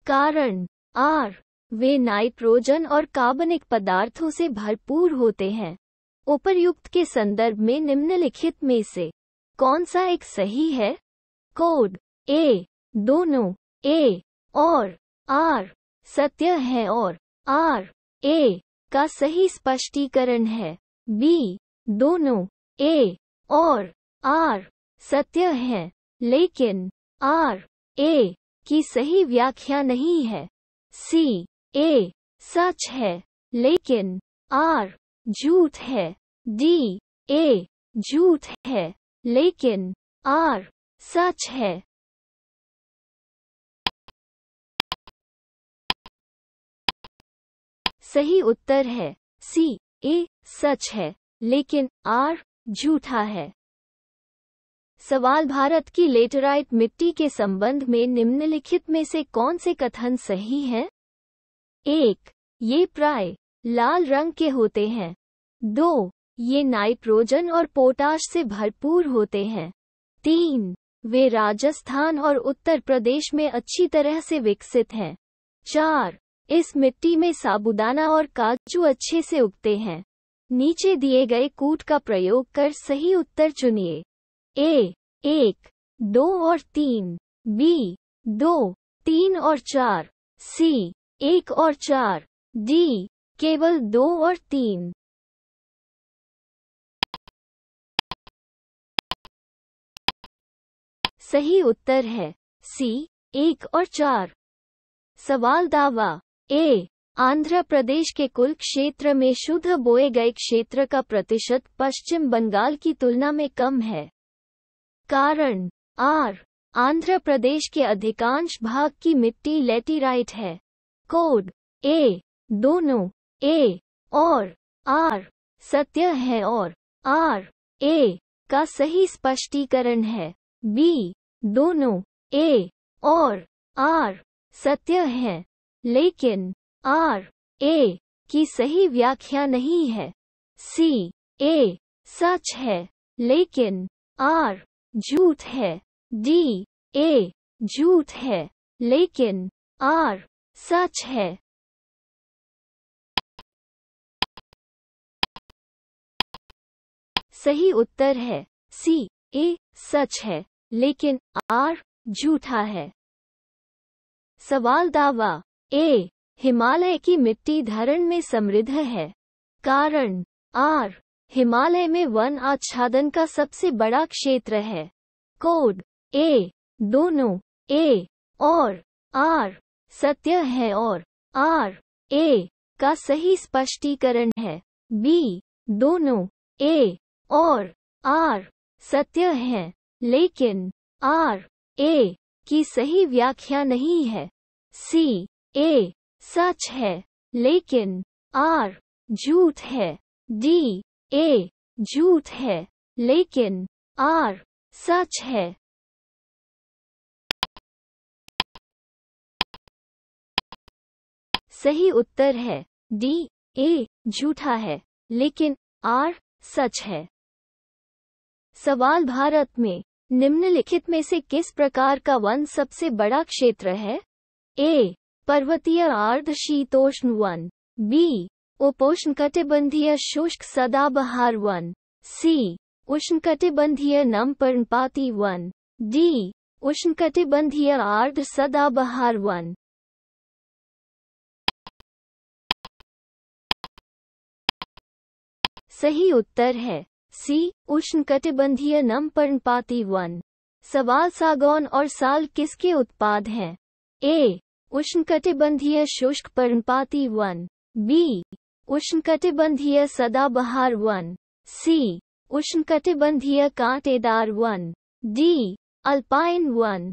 कारण आर वे नाइट्रोजन और कार्बनिक पदार्थों से भरपूर होते हैं उपर्युक्त के संदर्भ में निम्नलिखित में से कौन सा एक सही है कोड ए दोनों ए और आर सत्य है और आर ए का सही स्पष्टीकरण है बी दोनों ए और आर सत्य है लेकिन आर ए की सही व्याख्या नहीं है सी ए सच है लेकिन आर झूठ है डी ए झूठ है लेकिन आर सच है सही उत्तर है सी ए सच है लेकिन आर झूठा है सवाल भारत की लेटराइट मिट्टी के संबंध में निम्नलिखित में से कौन से कथन सही हैं? एक ये प्राय लाल रंग के होते हैं दो ये नाइट्रोजन और पोटाश से भरपूर होते हैं तीन वे राजस्थान और उत्तर प्रदेश में अच्छी तरह से विकसित हैं चार इस मिट्टी में साबुदाना और काजू अच्छे से उगते हैं नीचे दिए गए कूट का प्रयोग कर सही उत्तर चुनिए ए एक दो और तीन बी दो तीन और चार सी एक और चार डी केवल दो और तीन सही उत्तर है सी एक और चार सवाल दावा ए आंध्र प्रदेश के कुल क्षेत्र में शुद्ध बोए गए क्षेत्र का प्रतिशत पश्चिम बंगाल की तुलना में कम है कारण आर आंध्र प्रदेश के अधिकांश भाग की मिट्टी लेटीराइट है कोड ए दोनों ए और आर सत्य है और आर ए का सही स्पष्टीकरण है बी दोनों ए और आर सत्य हैं, लेकिन आर ए की सही व्याख्या नहीं है सी ए सच है लेकिन आर झूठ है डी ए झूठ है लेकिन आर सच है सही उत्तर है सी ए सच है लेकिन आर झूठा है सवाल दावा ए हिमालय की मिट्टी धरण में समृद्ध है कारण आर हिमालय में वन आच्छादन का सबसे बड़ा क्षेत्र है कोड ए दोनों ए और आर सत्य है और आर ए का सही स्पष्टीकरण है बी दोनों ए और आर सत्य है लेकिन आर ए की सही व्याख्या नहीं है सी ए सच है लेकिन आर झूठ है डी ए झूठ है लेकिन आर सच है सही उत्तर है डी ए झूठा है लेकिन आर सच है सवाल भारत में निम्नलिखित में से किस प्रकार का वन सबसे बड़ा क्षेत्र है ए पर्वतीय अर्ध शीतोष्ण वन बी उपोष्ण कटिबंधीय शुष्क सदाबहार वन सी उष्ण कटिबंधीय नम पर्णपाती वन डी उष्ण कटिबंधीय आर्ध सदाबहार वन सही उत्तर है सी उष्णकटिबंधीय नम पर्णपाती वन सवाल सागौन और साल किसके उत्पाद हैं ए उष्णकटिबंधीय शुष्क पर्णपाती वन बी उष्णकटिबंधीय सदाबहार वन सी उष्णकटिबंधीय कांटेदार वन डी अल्पाइन वन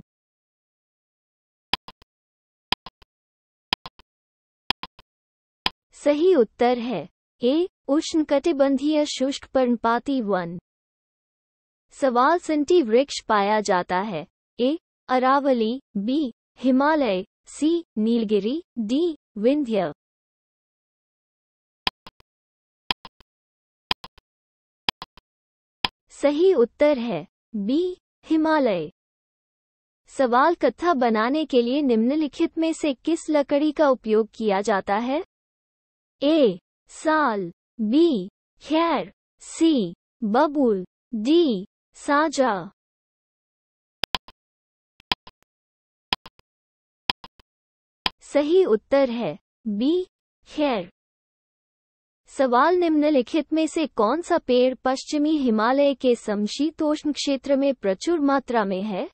सही उत्तर है ए उष्णकटिबंधीय शुष्क पर्णपाती वन सवाल सिंटी वृक्ष पाया जाता है A Aravali B Himalaya C Nilgiri D Vindhya सही उत्तर है बी हिमालय सवाल कथा बनाने के लिए निम्नलिखित में से किस लकड़ी का उपयोग किया जाता है ए साल बी खैर सी बबुल डी साजा सही उत्तर है बी खैर सवाल निम्नलिखित में से कौन सा पेड़ पश्चिमी हिमालय के समशीतोष्ण क्षेत्र में प्रचुर मात्रा में है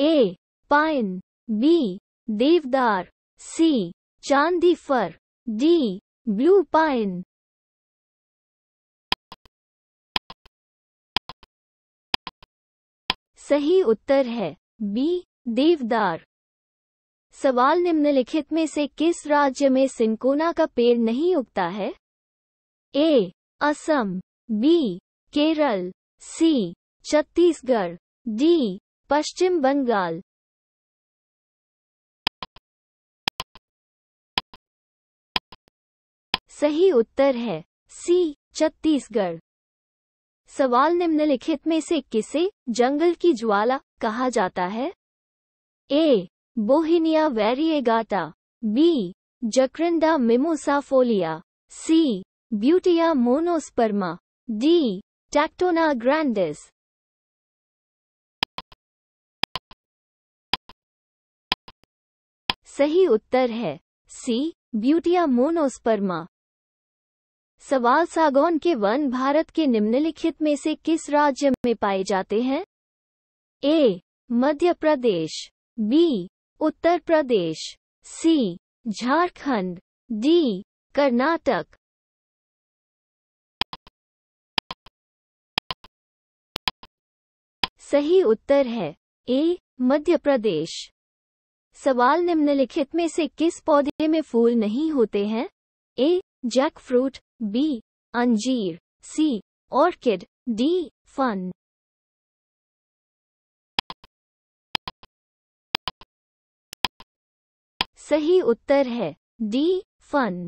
ए पाइन बी देवदार सी चांदी फर डी ब्लू पाइन सही उत्तर है बी देवदार सवाल निम्नलिखित में से किस राज्य में सिंकोना का पेड़ नहीं उगता है A Assam B Kerala C Chhattisgarh D Paschim Bengal सही उत्तर है सी छत्तीसगढ़ सवाल निम्नलिखित में से किसे जंगल की ज्वाला कहा जाता है A Bauhinia variegata B Jacaranda mimosifolia C Butea monosperma D Tectona grandis सही उत्तर है सी ब्यूटिया मोनोस्पर्मा सवाल सागौन के वन भारत के निम्नलिखित में से किस राज्य में पाए जाते हैं A Madhya Pradesh B Uttar Pradesh C Jharkhand D Karnataka सही उत्तर है ए मध्य प्रदेश सवाल निम्नलिखित में से किस पौधे में फूल नहीं होते हैं ए जैकफ्रूट बी अंजीर सी ऑर्किड डी फन सही उत्तर है डी फन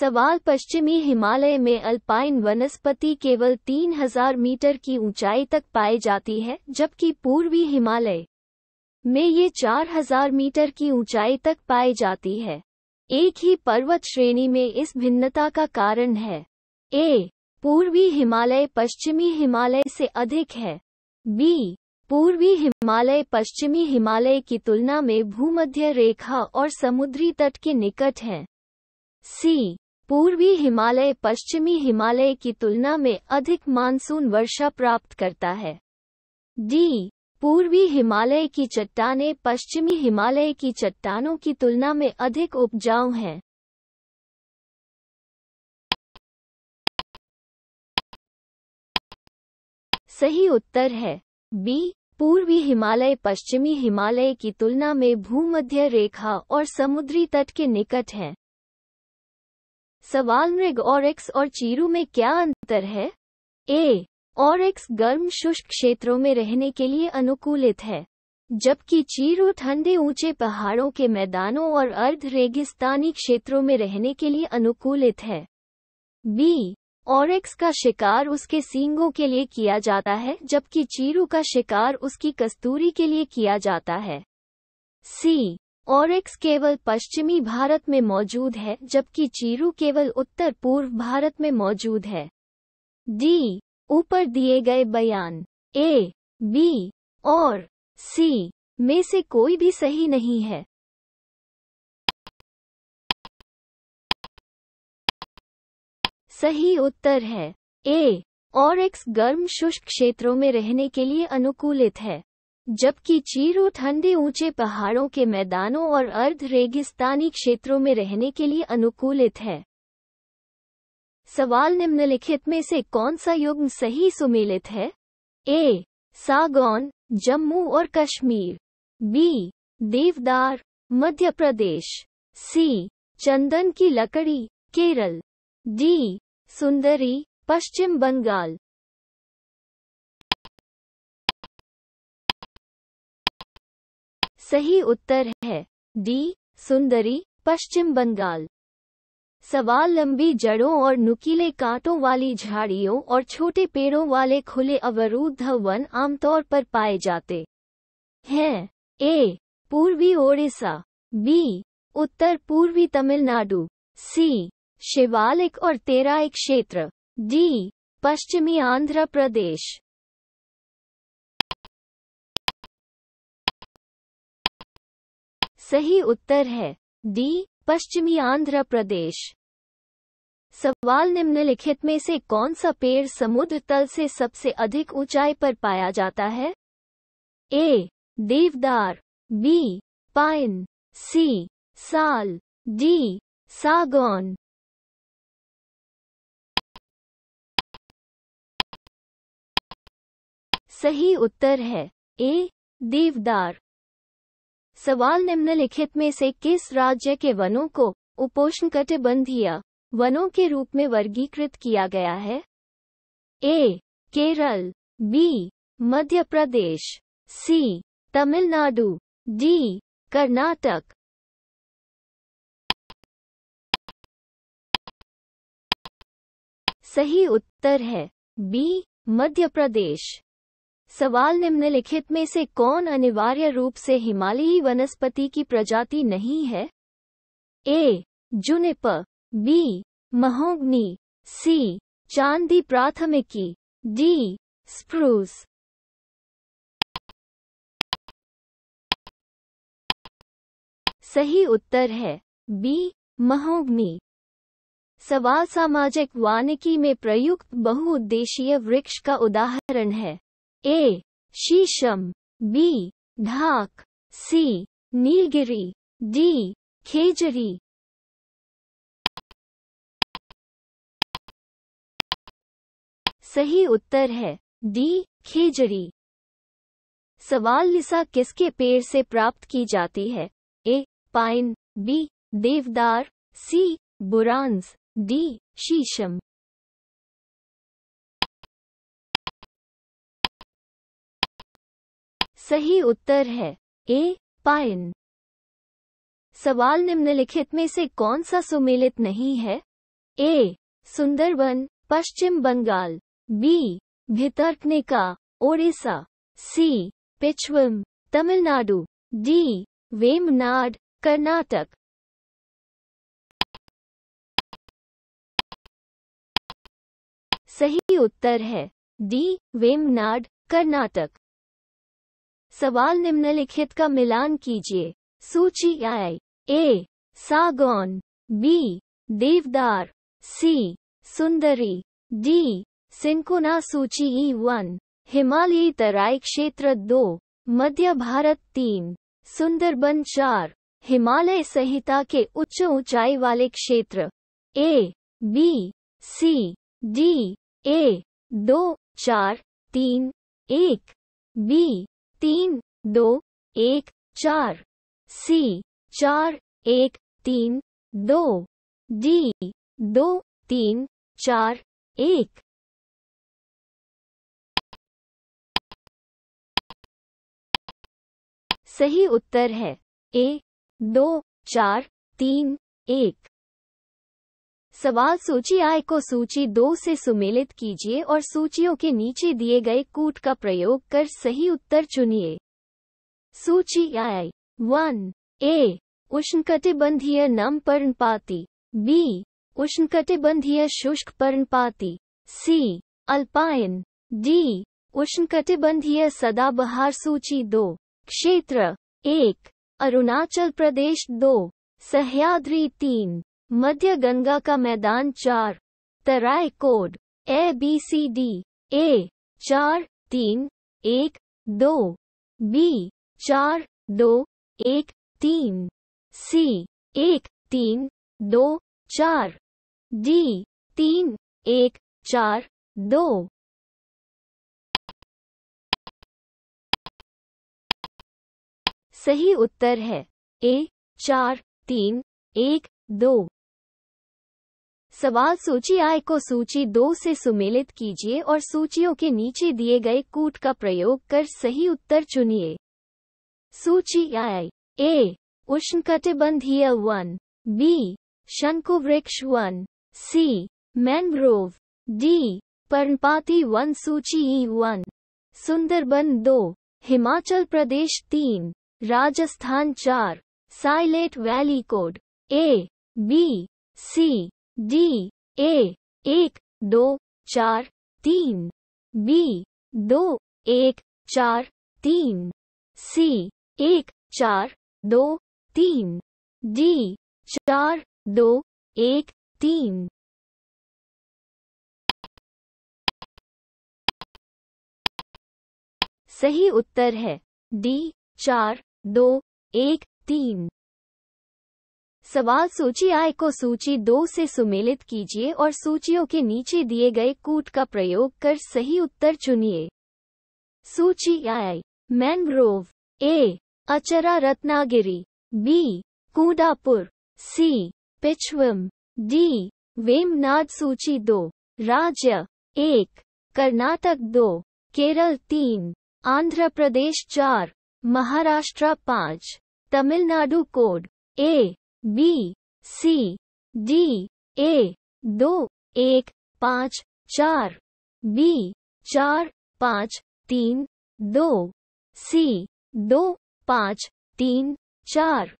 सवाल पश्चिमी हिमालय में अल्पाइन वनस्पति केवल 3000 मीटर की ऊंचाई तक पाई जाती है जबकि पूर्वी हिमालय में ये 4000 मीटर की ऊंचाई तक पाई जाती है एक ही पर्वत श्रेणी में इस भिन्नता का कारण है ए पूर्वी हिमालय पश्चिमी हिमालय से अधिक है बी पूर्वी हिमालय पश्चिमी हिमालय की तुलना में भूमध्य रेखा और समुद्री तट के निकट है सी पूर्वी हिमालय पश्चिमी हिमालय की तुलना में अधिक मानसून वर्षा प्राप्त करता है डी पूर्वी हिमालय की चट्टाने पश्चिमी हिमालय की चट्टानों की तुलना में अधिक उपजाऊ हैं सही उत्तर है बी पूर्वी हिमालय पश्चिमी हिमालय की तुलना में भूमध्य रेखा और समुद्री तट के निकट है सवाल मृग और एक्स और चीरू में क्या अंतर है ए और एक्स गर्म शुष्क क्षेत्रों में रहने के लिए अनुकूलित है जबकि चीरू ठंडे ऊंचे पहाड़ों के मैदानों और अर्ध रेगिस्तानी क्षेत्रों में रहने के लिए अनुकूलित है बी ऑरेक्स का शिकार उसके सींगों के लिए किया जाता है जबकि चीरू का शिकार उसकी कस्तूरी के लिए किया जाता है सी ऑरेक्स केवल पश्चिमी भारत में मौजूद है जबकि चीरू केवल उत्तर पूर्व भारत में मौजूद है डी ऊपर दिए गए बयान ए बी और सी में से कोई भी सही नहीं है सही उत्तर है ए और एक्स गर्म शुष्क क्षेत्रों में रहने के लिए अनुकूलित है जबकि चीरू ठंडे ऊंचे पहाड़ों के मैदानों और अर्ध रेगिस्तानी क्षेत्रों में रहने के लिए अनुकूलित है सवाल निम्नलिखित में से कौन सा युग्म सही सुमेलित है ए सागौन जम्मू और कश्मीर बी देवदार मध्य प्रदेश सी चंदन की लकड़ी केरल डी सुंदरी पश्चिम बंगाल सही उत्तर है डी सुंदरी पश्चिम बंगाल सवाल लंबी जड़ों और नुकीले कांटों वाली झाड़ियों और छोटे पेड़ों वाले खुले अवरुद्ध वन आमतौर पर पाए जाते हैं ए पूर्वी ओडिशा बी उत्तर पूर्वी तमिलनाडु सी शिवालिक और एक क्षेत्र डी पश्चिमी आंध्र प्रदेश सही उत्तर है डी पश्चिमी आंध्र प्रदेश सवाल निम्नलिखित में से कौन सा पेड़ समुद्र तल से सबसे अधिक ऊंचाई पर पाया जाता है ए देवदार बी पाइन सी साल डी सागौन सही उत्तर है ए देवदार सवाल निम्नलिखित में से किस राज्य के वनों को उपोषण कटिबंधीय वनों के रूप में वर्गीकृत किया गया है A Kerala B Madhya Pradesh C Tamil Nadu D Karnataka सही उत्तर है बी मध्य प्रदेश सवाल निम्नलिखित में से कौन अनिवार्य रूप से हिमालयी वनस्पति की प्रजाति नहीं है ए जुनिप बी महोगनी सी चांदी प्राथमिकी डी स्प्रूस सही उत्तर है बी महोगनी सवाल सामाजिक वानिकी में प्रयुक्त बहुउद्देशीय वृक्ष का उदाहरण है ए शीशम बी ढाक सी नीलगिरी डी खेजरी सही उत्तर है डी खेजरी सवाल लिसा किसके पेड़ से प्राप्त की जाती है ए पाइन बी देवदार सी बुरांस डी शीशम सही उत्तर है ए पाइन सवाल निम्नलिखित में से कौन सा सुमेलित नहीं है A Sundarban Paschim Bengal B Bhitarkanika Odisha C Pichavaram Tamil Nadu D Vembanad Karnataka सही उत्तर है डी वेमनाड कर्नाटक सवाल निम्नलिखित का मिलान कीजिए सूची आई ए सागौन बी देवदार सी सुंदरी डी सिंकुना सूची ई e वन हिमालयी तराई क्षेत्र दो मध्य भारत तीन सुंदरबन चार हिमालय संहिता के उच्च ऊंचाई वाले क्षेत्र ए बी सी डी ए दो चार तीन एक बी तीन दो एक चार सी चार एक तीन दो डी दो तीन चार एक सही उत्तर है ए दो चार तीन एक सवाल सूची आय को सूची दो से सुमेलित कीजिए और सूचियों के नीचे दिए गए कूट का प्रयोग कर सही उत्तर चुनिए सूची आय वन ए उष्णकटिबंधीय नम पर्णपाती बी उष्णकटिबंधीय शुष्क पर्णपाती सी अल्पायन डी उष्णकटिबंधीय सदाबहार सूची दो क्षेत्र एक अरुणाचल प्रदेश दो सह्याद्री तीन मध्य गंगा का मैदान चार Terai code A B C D A चार तीन एक दो बी चार दो एक तीन सी एक तीन दो चार डी तीन एक चार दो सही उत्तर है ए चार तीन एक दो सवाल सूची आय को सूची दो से सुमेलित कीजिए और सूचियों के नीचे दिए गए कूट का प्रयोग कर सही उत्तर चुनिए सूची आय ए उष्णकटिबंधीय वन बी शंकुवृक्ष वन सी मैनग्रोव डी पर्णपाती वन सूची ई वन सुंदरबन दो हिमाचल प्रदेश तीन राजस्थान चार Silent Valley code A B C D A एक दो चार तीन बी दो एक चार तीन सी एक चार दो तीन डी चार दो एक तीन सही उत्तर है डी चार दो एक तीन सवाल सूची आय को सूची दो से सुमेलित कीजिए और सूचियों के नीचे दिए गए कूट का प्रयोग कर सही उत्तर चुनिए सूची आय mangrove A Achra Ratnagiri B Kundapur C Pichavaram D Vembanad सूची दो राज्य एक कर्नाटक दो केरल तीन आंध्र प्रदेश चार महाराष्ट्र पाँच Tamil Nadu code A B C D A दो एक पाँच चार बी चार पाँच तीन दो सी दो पाँच तीन चार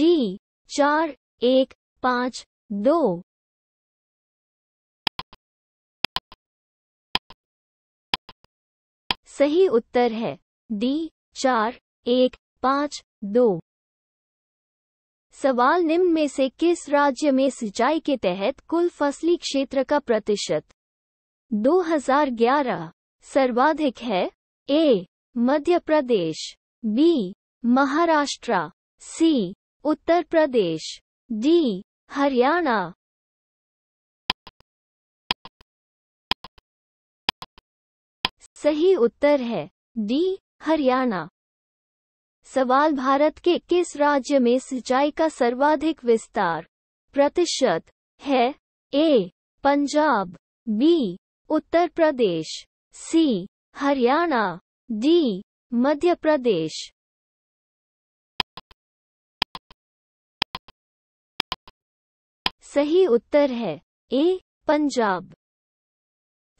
डी चार एक पाँच दो सही उत्तर है डी चार एक पाँच दो सवाल निम्न में से किस राज्य में सिंचाई के तहत कुल फसली क्षेत्र का प्रतिशत 2011 सर्वाधिक है A Madhya Pradesh B Maharashtra C Uttar Pradesh D Haryana सही उत्तर है डी हरियाणा सवाल भारत के किस राज्य में सिंचाई का सर्वाधिक विस्तार प्रतिशत है A Punjab B Uttar Pradesh C Haryana D Madhya Pradesh सही उत्तर है ए पंजाब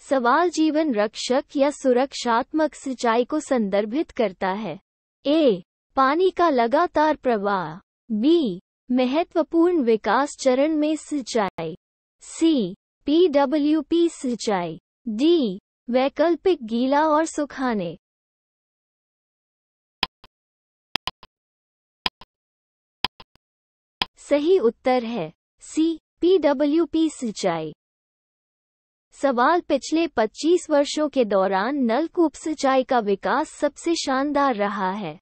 सवाल जीवन रक्षक या सुरक्षात्मक सिंचाई को संदर्भित करता है ए पानी का लगातार प्रवाह बी महत्वपूर्ण विकास चरण में सिंचाई सी पी सिंचाई डी वैकल्पिक गीला और सुखाने सही उत्तर है सी पी सिंचाई सवाल पिछले 25 वर्षों के दौरान नलकूप सिंचाई का विकास सबसे शानदार रहा है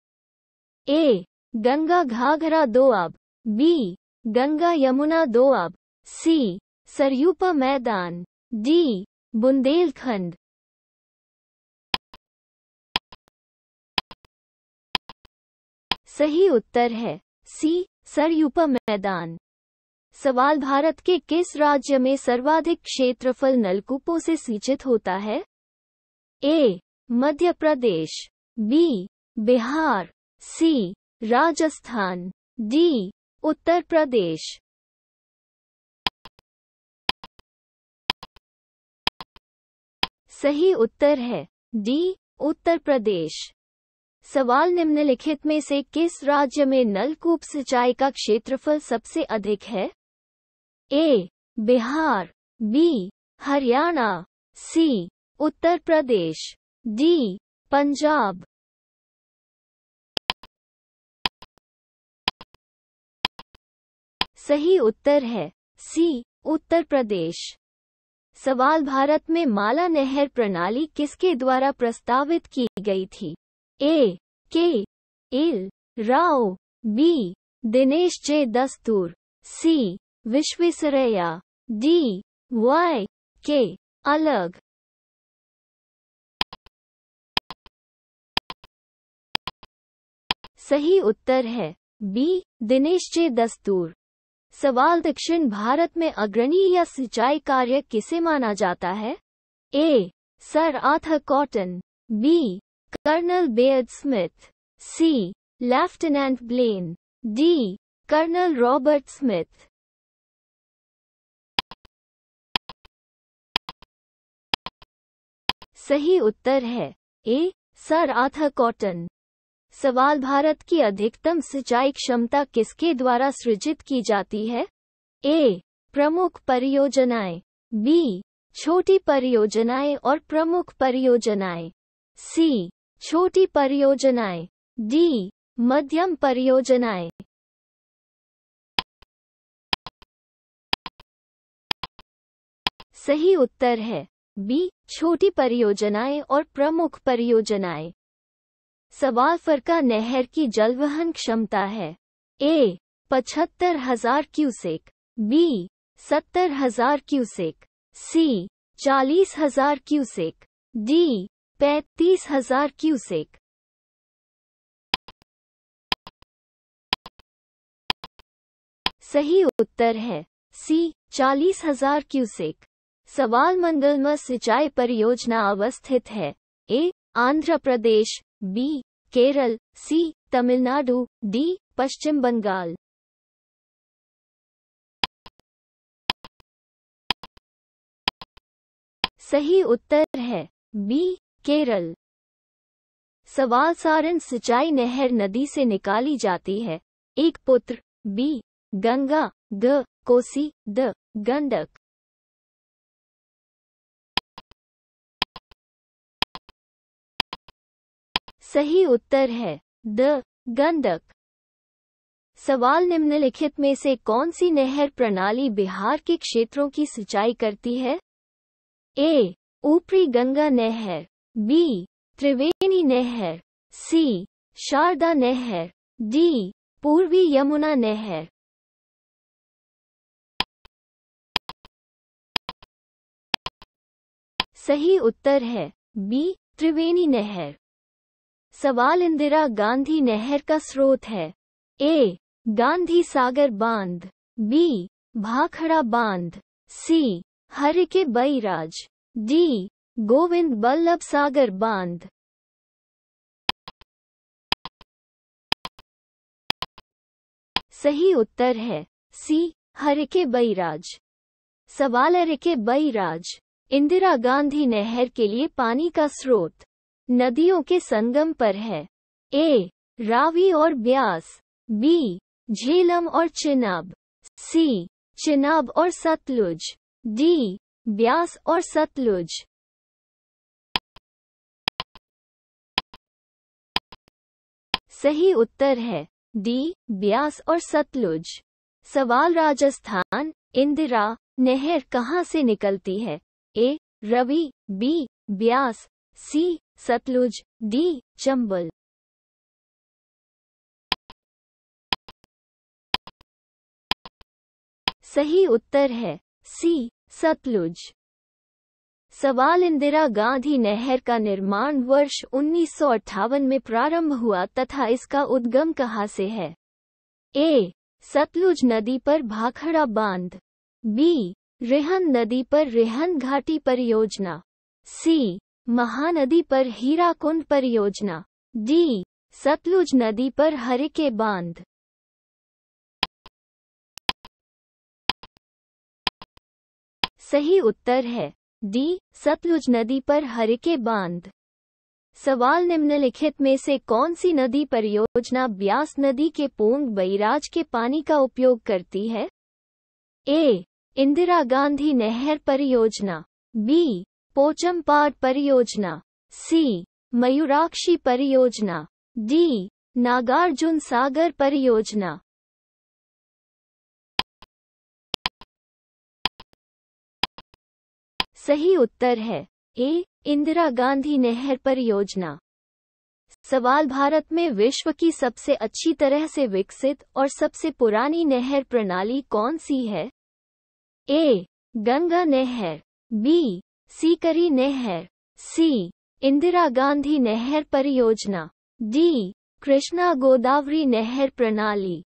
ए गंगा घाघरा दो अब बी गंगा यमुना अब सी सरयूपा मैदान डी बुंदेलखंड सही उत्तर है सी सरयूपा मैदान सवाल भारत के किस राज्य में सर्वाधिक क्षेत्रफल नलकूपों से सिंचित होता है A Madhya Pradesh B Bihar C Rajasthan D Uttar Pradesh सही उत्तर है डी उत्तर प्रदेश सवाल निम्नलिखित में से किस राज्य में नलकूप सिंचाई का क्षेत्रफल सबसे अधिक है A Bihar B Haryana C Uttar Pradesh D Punjab सही उत्तर है सी उत्तर प्रदेश सवाल भारत में माला नहर प्रणाली किसके द्वारा प्रस्तावित की गई थी A K L Rao B Dinesh J Dastur C Visvesvaraya D Y के अलग सही उत्तर है बी दिनेश जे दस्तूर सवाल दक्षिण भारत में अग्रणी या सिंचाई कार्य किसे माना जाता है A sir Arthur Cotton B colonel Baird Smith C lieutenant Blane D colonel Robert Smith सही उत्तर है ए सर आथर कॉटन सवाल भारत की अधिकतम सिंचाई क्षमता किसके द्वारा सृजित की जाती है ए प्रमुख परियोजनाएं बी छोटी परियोजनाएं और प्रमुख परियोजनाएं सी छोटी परियोजनाएं डी मध्यम परियोजनाएं सही उत्तर है बी छोटी परियोजनाएं और प्रमुख परियोजनाएं सवाल फरका नहर की जलवहन क्षमता है ए पचहत्तर हजार क्यूसेक बी सत्तर हजार क्यूसेक सी चालीस हजार क्यूसेक डी पैतीस हजार क्यूसेक सही उत्तर है सी चालीस हजार क्यूसेक सवाल मंडल में सिंचाई परियोजना अवस्थित है A Andhra Pradesh B Kerala C Tamil Nadu D Paschim Bengal सही उत्तर है बी केरल सवाल सारण सिंचाई नहर नदी से निकाली जाती है एक पुत्र बी गंगा ग कोसी द गंडक सही उत्तर है द गंदक सवाल निम्नलिखित में से कौन सी नहर प्रणाली बिहार के क्षेत्रों की सिंचाई करती है ए ऊपरी गंगा नहर बी त्रिवेणी नहर सी शारदा नहर डी पूर्वी यमुना नहर सही उत्तर है बी त्रिवेणी नहर सवाल इंदिरा गांधी नहर का स्रोत है ए गांधी सागर बांध बी भाखड़ा बांध C Harike barrage D Govind Ballabh Sagar बांध सही उत्तर है सी हर के बैराज सवाल के बैराज इंदिरा गांधी नहर के लिए पानी का स्रोत नदियों के संगम पर है ए रावी और ब्यास बी झेलम और चिनाब सी चिनाब और सतलुज डी ब्यास और सतलुज सही उत्तर है डी ब्यास और सतलुज सवाल राजस्थान इंदिरा नहर कहाँ से निकलती है A Ravi B Beas C Sutlej D Chambal सही उत्तर है सी सतलुज सवाल इंदिरा गांधी नहर का निर्माण वर्ष उन्नीस में प्रारंभ हुआ तथा इसका उद्गम कहाँ से है ए सतलुज नदी पर भाखड़ा बांध बी रेहन नदी पर रेहन घाटी परियोजना सी महानदी पर हीराकुंड परियोजना डी सतलुज नदी पर हरे के बांध सही उत्तर है डी सतलुज नदी पर हरे के बांध सवाल निम्नलिखित में से कौन सी नदी परियोजना ब्यास नदी के पोंग बैराज के पानी का उपयोग करती है ए इंदिरा गांधी नहर परियोजना बी पोचमपाड परियोजना सी मयूराक्षी परियोजना डी नागार्जुन सागर परियोजना सही उत्तर है ए इंदिरा गांधी नहर परियोजना सवाल भारत में विश्व की सबसे अच्छी तरह से विकसित और सबसे पुरानी नहर प्रणाली कौन सी है ए गंगा नहर बी सीकरी नहर सी इंदिरा गांधी नहर परियोजना डी कृष्णा गोदावरी नहर प्रणाली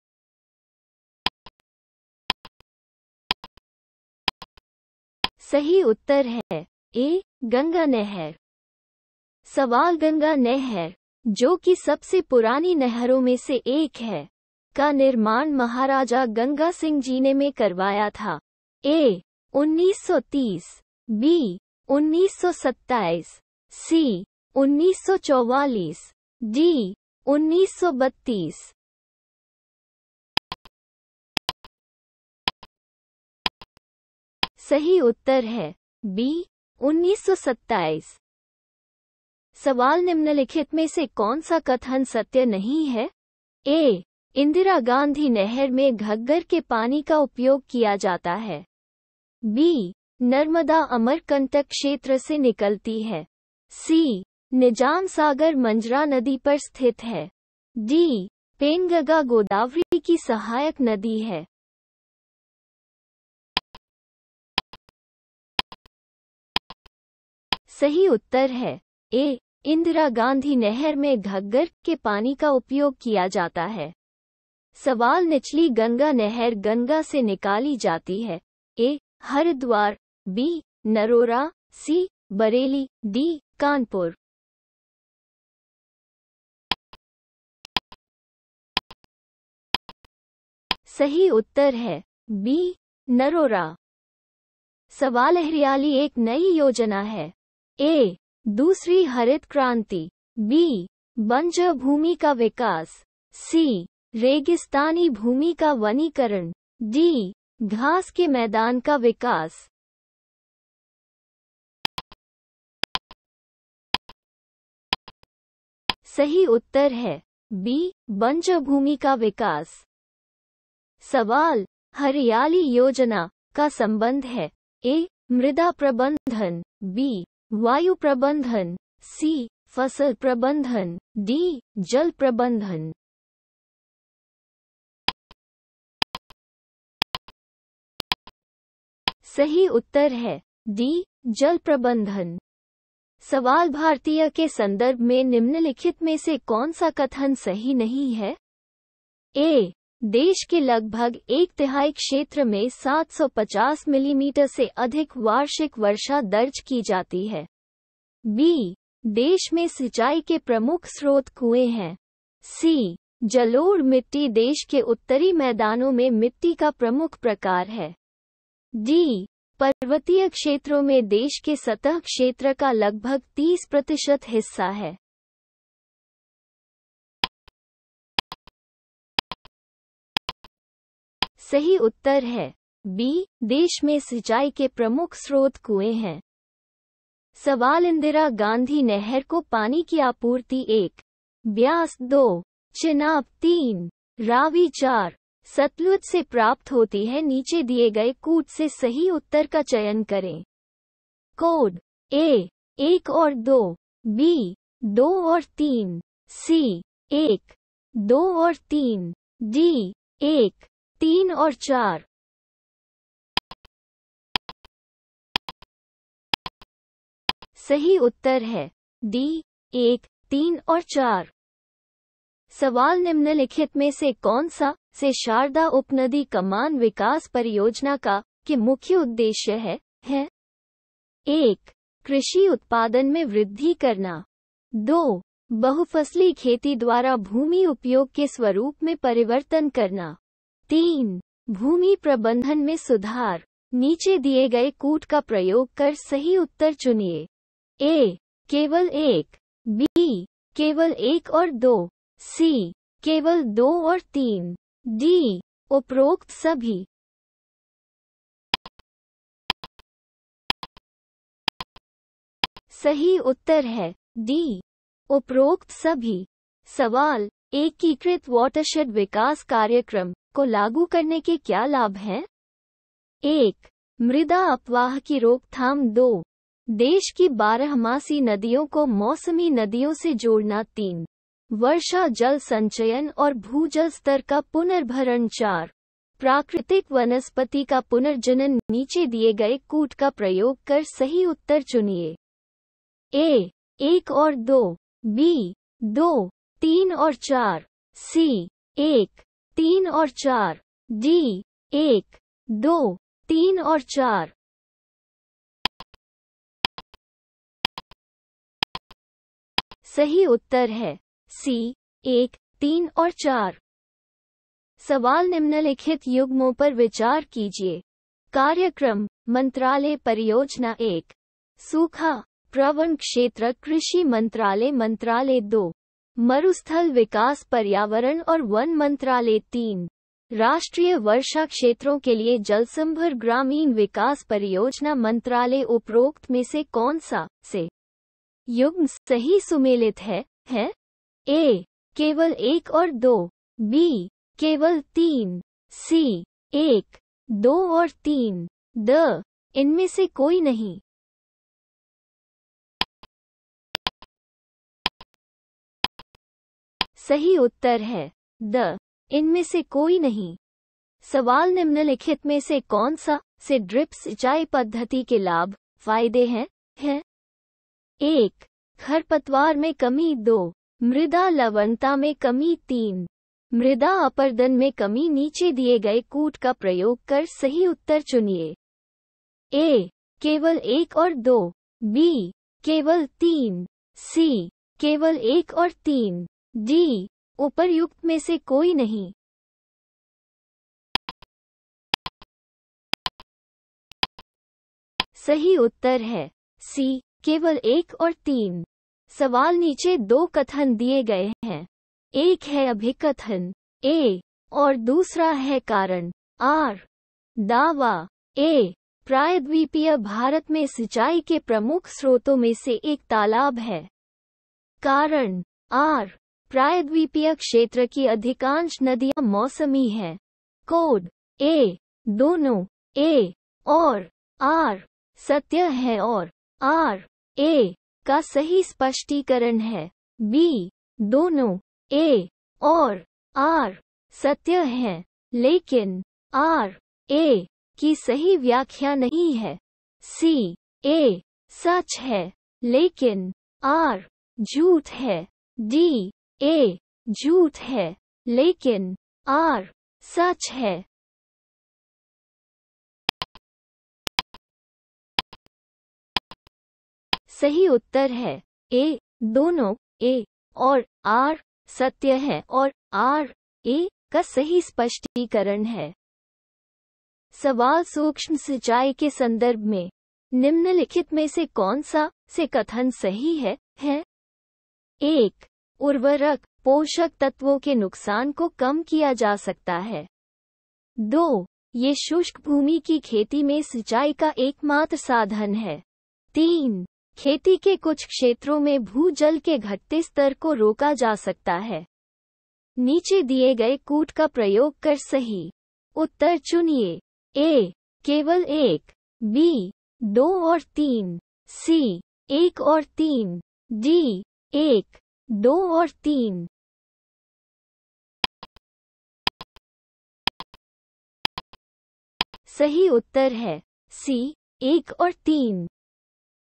सही उत्तर है ए गंगा नहर सवाल गंगा नहर जो कि सबसे पुरानी नहरों में से एक है का निर्माण महाराजा गंगा सिंह जी ने में करवाया था ए 1930 बी 1927 सी 1944 डी 1932 सही उत्तर है बी 1927 सवाल निम्नलिखित में से कौन सा कथन सत्य नहीं है ए इंदिरा गांधी नहर में घग्गर के पानी का उपयोग किया जाता है बी नर्मदा अमरकंटक क्षेत्र से निकलती है सी निजाम सागर मंजरा नदी पर स्थित है डी पेनगंगा गोदावरी की सहायक नदी है सही उत्तर है ए इंदिरा गांधी नहर में घग्गर के पानी का उपयोग किया जाता है सवाल निचली गंगा नहर गंगा से निकाली जाती है A Haridwar B Narora C Bareilly D Kanpur सही उत्तर है बी नरोरा सवाल हरियाली एक नई योजना है ए दूसरी हरित क्रांति बी बंजर भूमि का विकास सी रेगिस्तानी भूमि का वनीकरण डी घास के मैदान का विकास सही उत्तर है बी बंजभूमि भूमि का विकास सवाल हरियाली योजना का संबंध है ए मृदा प्रबंधन बी वायु प्रबंधन सी फसल प्रबंधन डी जल प्रबंधन सही उत्तर है डी जल प्रबंधन सवाल भारतीय के संदर्भ में निम्नलिखित में से कौन सा कथन सही नहीं है ए देश के लगभग एक तिहाई क्षेत्र में 750 मिलीमीटर mm से अधिक वार्षिक वर्षा दर्ज की जाती है बी देश में सिंचाई के प्रमुख स्रोत कुएं हैं सी जलोढ़ मिट्टी देश के उत्तरी मैदानों में मिट्टी का प्रमुख प्रकार है डी पर्वतीय क्षेत्रों में देश के सतह क्षेत्र का लगभग 30 प्रतिशत हिस्सा है सही उत्तर है बी देश में सिंचाई के प्रमुख स्रोत कुएं हैं सवाल इंदिरा गांधी नहर को पानी की आपूर्ति एक ब्यास दो चिनाब तीन रावी चार सतलुज से प्राप्त होती है नीचे दिए गए कूट से सही उत्तर का चयन करें कोड ए एक और दो बी दो और तीन सी एक दो और तीन डी एक तीन और चार सही उत्तर है डी एक तीन और चार सवाल निम्नलिखित में से कौन सा से शारदा उपनदी कमान विकास परियोजना का के मुख्य उद्देश्य है है एक कृषि उत्पादन में वृद्धि करना दो बहुफसली खेती द्वारा भूमि उपयोग के स्वरूप में परिवर्तन करना तीन भूमि प्रबंधन में सुधार नीचे दिए गए कूट का प्रयोग कर सही उत्तर चुनिए ए केवल एक बी केवल एक और दो सी केवल दो और तीन डी उपरोक्त सभी सही उत्तर है डी उपरोक्त सभी सवाल एकीकृत वाटरशेड विकास कार्यक्रम को लागू करने के क्या लाभ हैं? एक मृदा अपवाह की रोकथाम दो देश की बारहमासी नदियों को मौसमी नदियों से जोड़ना तीन वर्षा जल संचयन और भूजल स्तर का पुनर्भरण चार प्राकृतिक वनस्पति का पुनर्जनन नीचे दिए गए कूट का प्रयोग कर सही उत्तर चुनिए ए एक और दो बी दो तीन और चार सी एक तीन और चार डी एक दो तीन और चार सही उत्तर है सी एक तीन और चार सवाल निम्नलिखित युग्मों पर विचार कीजिए कार्यक्रम मंत्रालय परियोजना एक सूखा प्रवण क्षेत्र कृषि मंत्रालय मंत्रालय दो मरुस्थल विकास पर्यावरण और वन मंत्रालय तीन राष्ट्रीय वर्षा क्षेत्रों के लिए जलसंभर ग्रामीण विकास परियोजना मंत्रालय उपरोक्त में से कौन सा से युग्म सही सुमेलित है है ए केवल एक और दो बी केवल तीन सी एक दो और तीन द इनमें से कोई नहीं सही उत्तर है द इनमें से कोई नहीं सवाल निम्नलिखित में से कौन सा से ड्रिप सिंचाई पद्धति के लाभ फायदे हैं है? एक खरपतवार में कमी दो मृदा लवणता में कमी तीन मृदा अपरदन में कमी नीचे दिए गए कूट का प्रयोग कर सही उत्तर चुनिए ए केवल एक और दो बी केवल तीन सी केवल एक और तीन डी उपरयुक्त में से कोई नहीं सही उत्तर है सी केवल एक और तीन सवाल नीचे दो कथन दिए गए हैं एक है अभिकथन ए और दूसरा है कारण आर दावा ए प्रायद्वीपीय भारत में सिंचाई के प्रमुख स्रोतों में से एक तालाब है कारण आर प्रायद्वीपीय क्षेत्र की अधिकांश नदियां मौसमी है कोड ए दोनों ए और आर सत्य है और आर ए का सही स्पष्टीकरण है बी दोनों ए और आर सत्य हैं, लेकिन आर ए की सही व्याख्या नहीं है सी ए सच है लेकिन आर झूठ है डी ए झूठ है लेकिन आर सच है सही उत्तर है ए दोनों ए और आर सत्य है और आर ए का सही स्पष्टीकरण है सवाल सूक्ष्म सिंचाई के संदर्भ में निम्नलिखित में से कौन सा से कथन सही है है एक उर्वरक पोषक तत्वों के नुकसान को कम किया जा सकता है दो ये शुष्क भूमि की खेती में सिंचाई का एकमात्र साधन है तीन खेती के कुछ क्षेत्रों में भू जल के घटते स्तर को रोका जा सकता है नीचे दिए गए कूट का प्रयोग कर सही उत्तर चुनिए ए केवल एक बी दो और तीन सी एक और तीन डी एक दो और तीन सही उत्तर है सी एक और तीन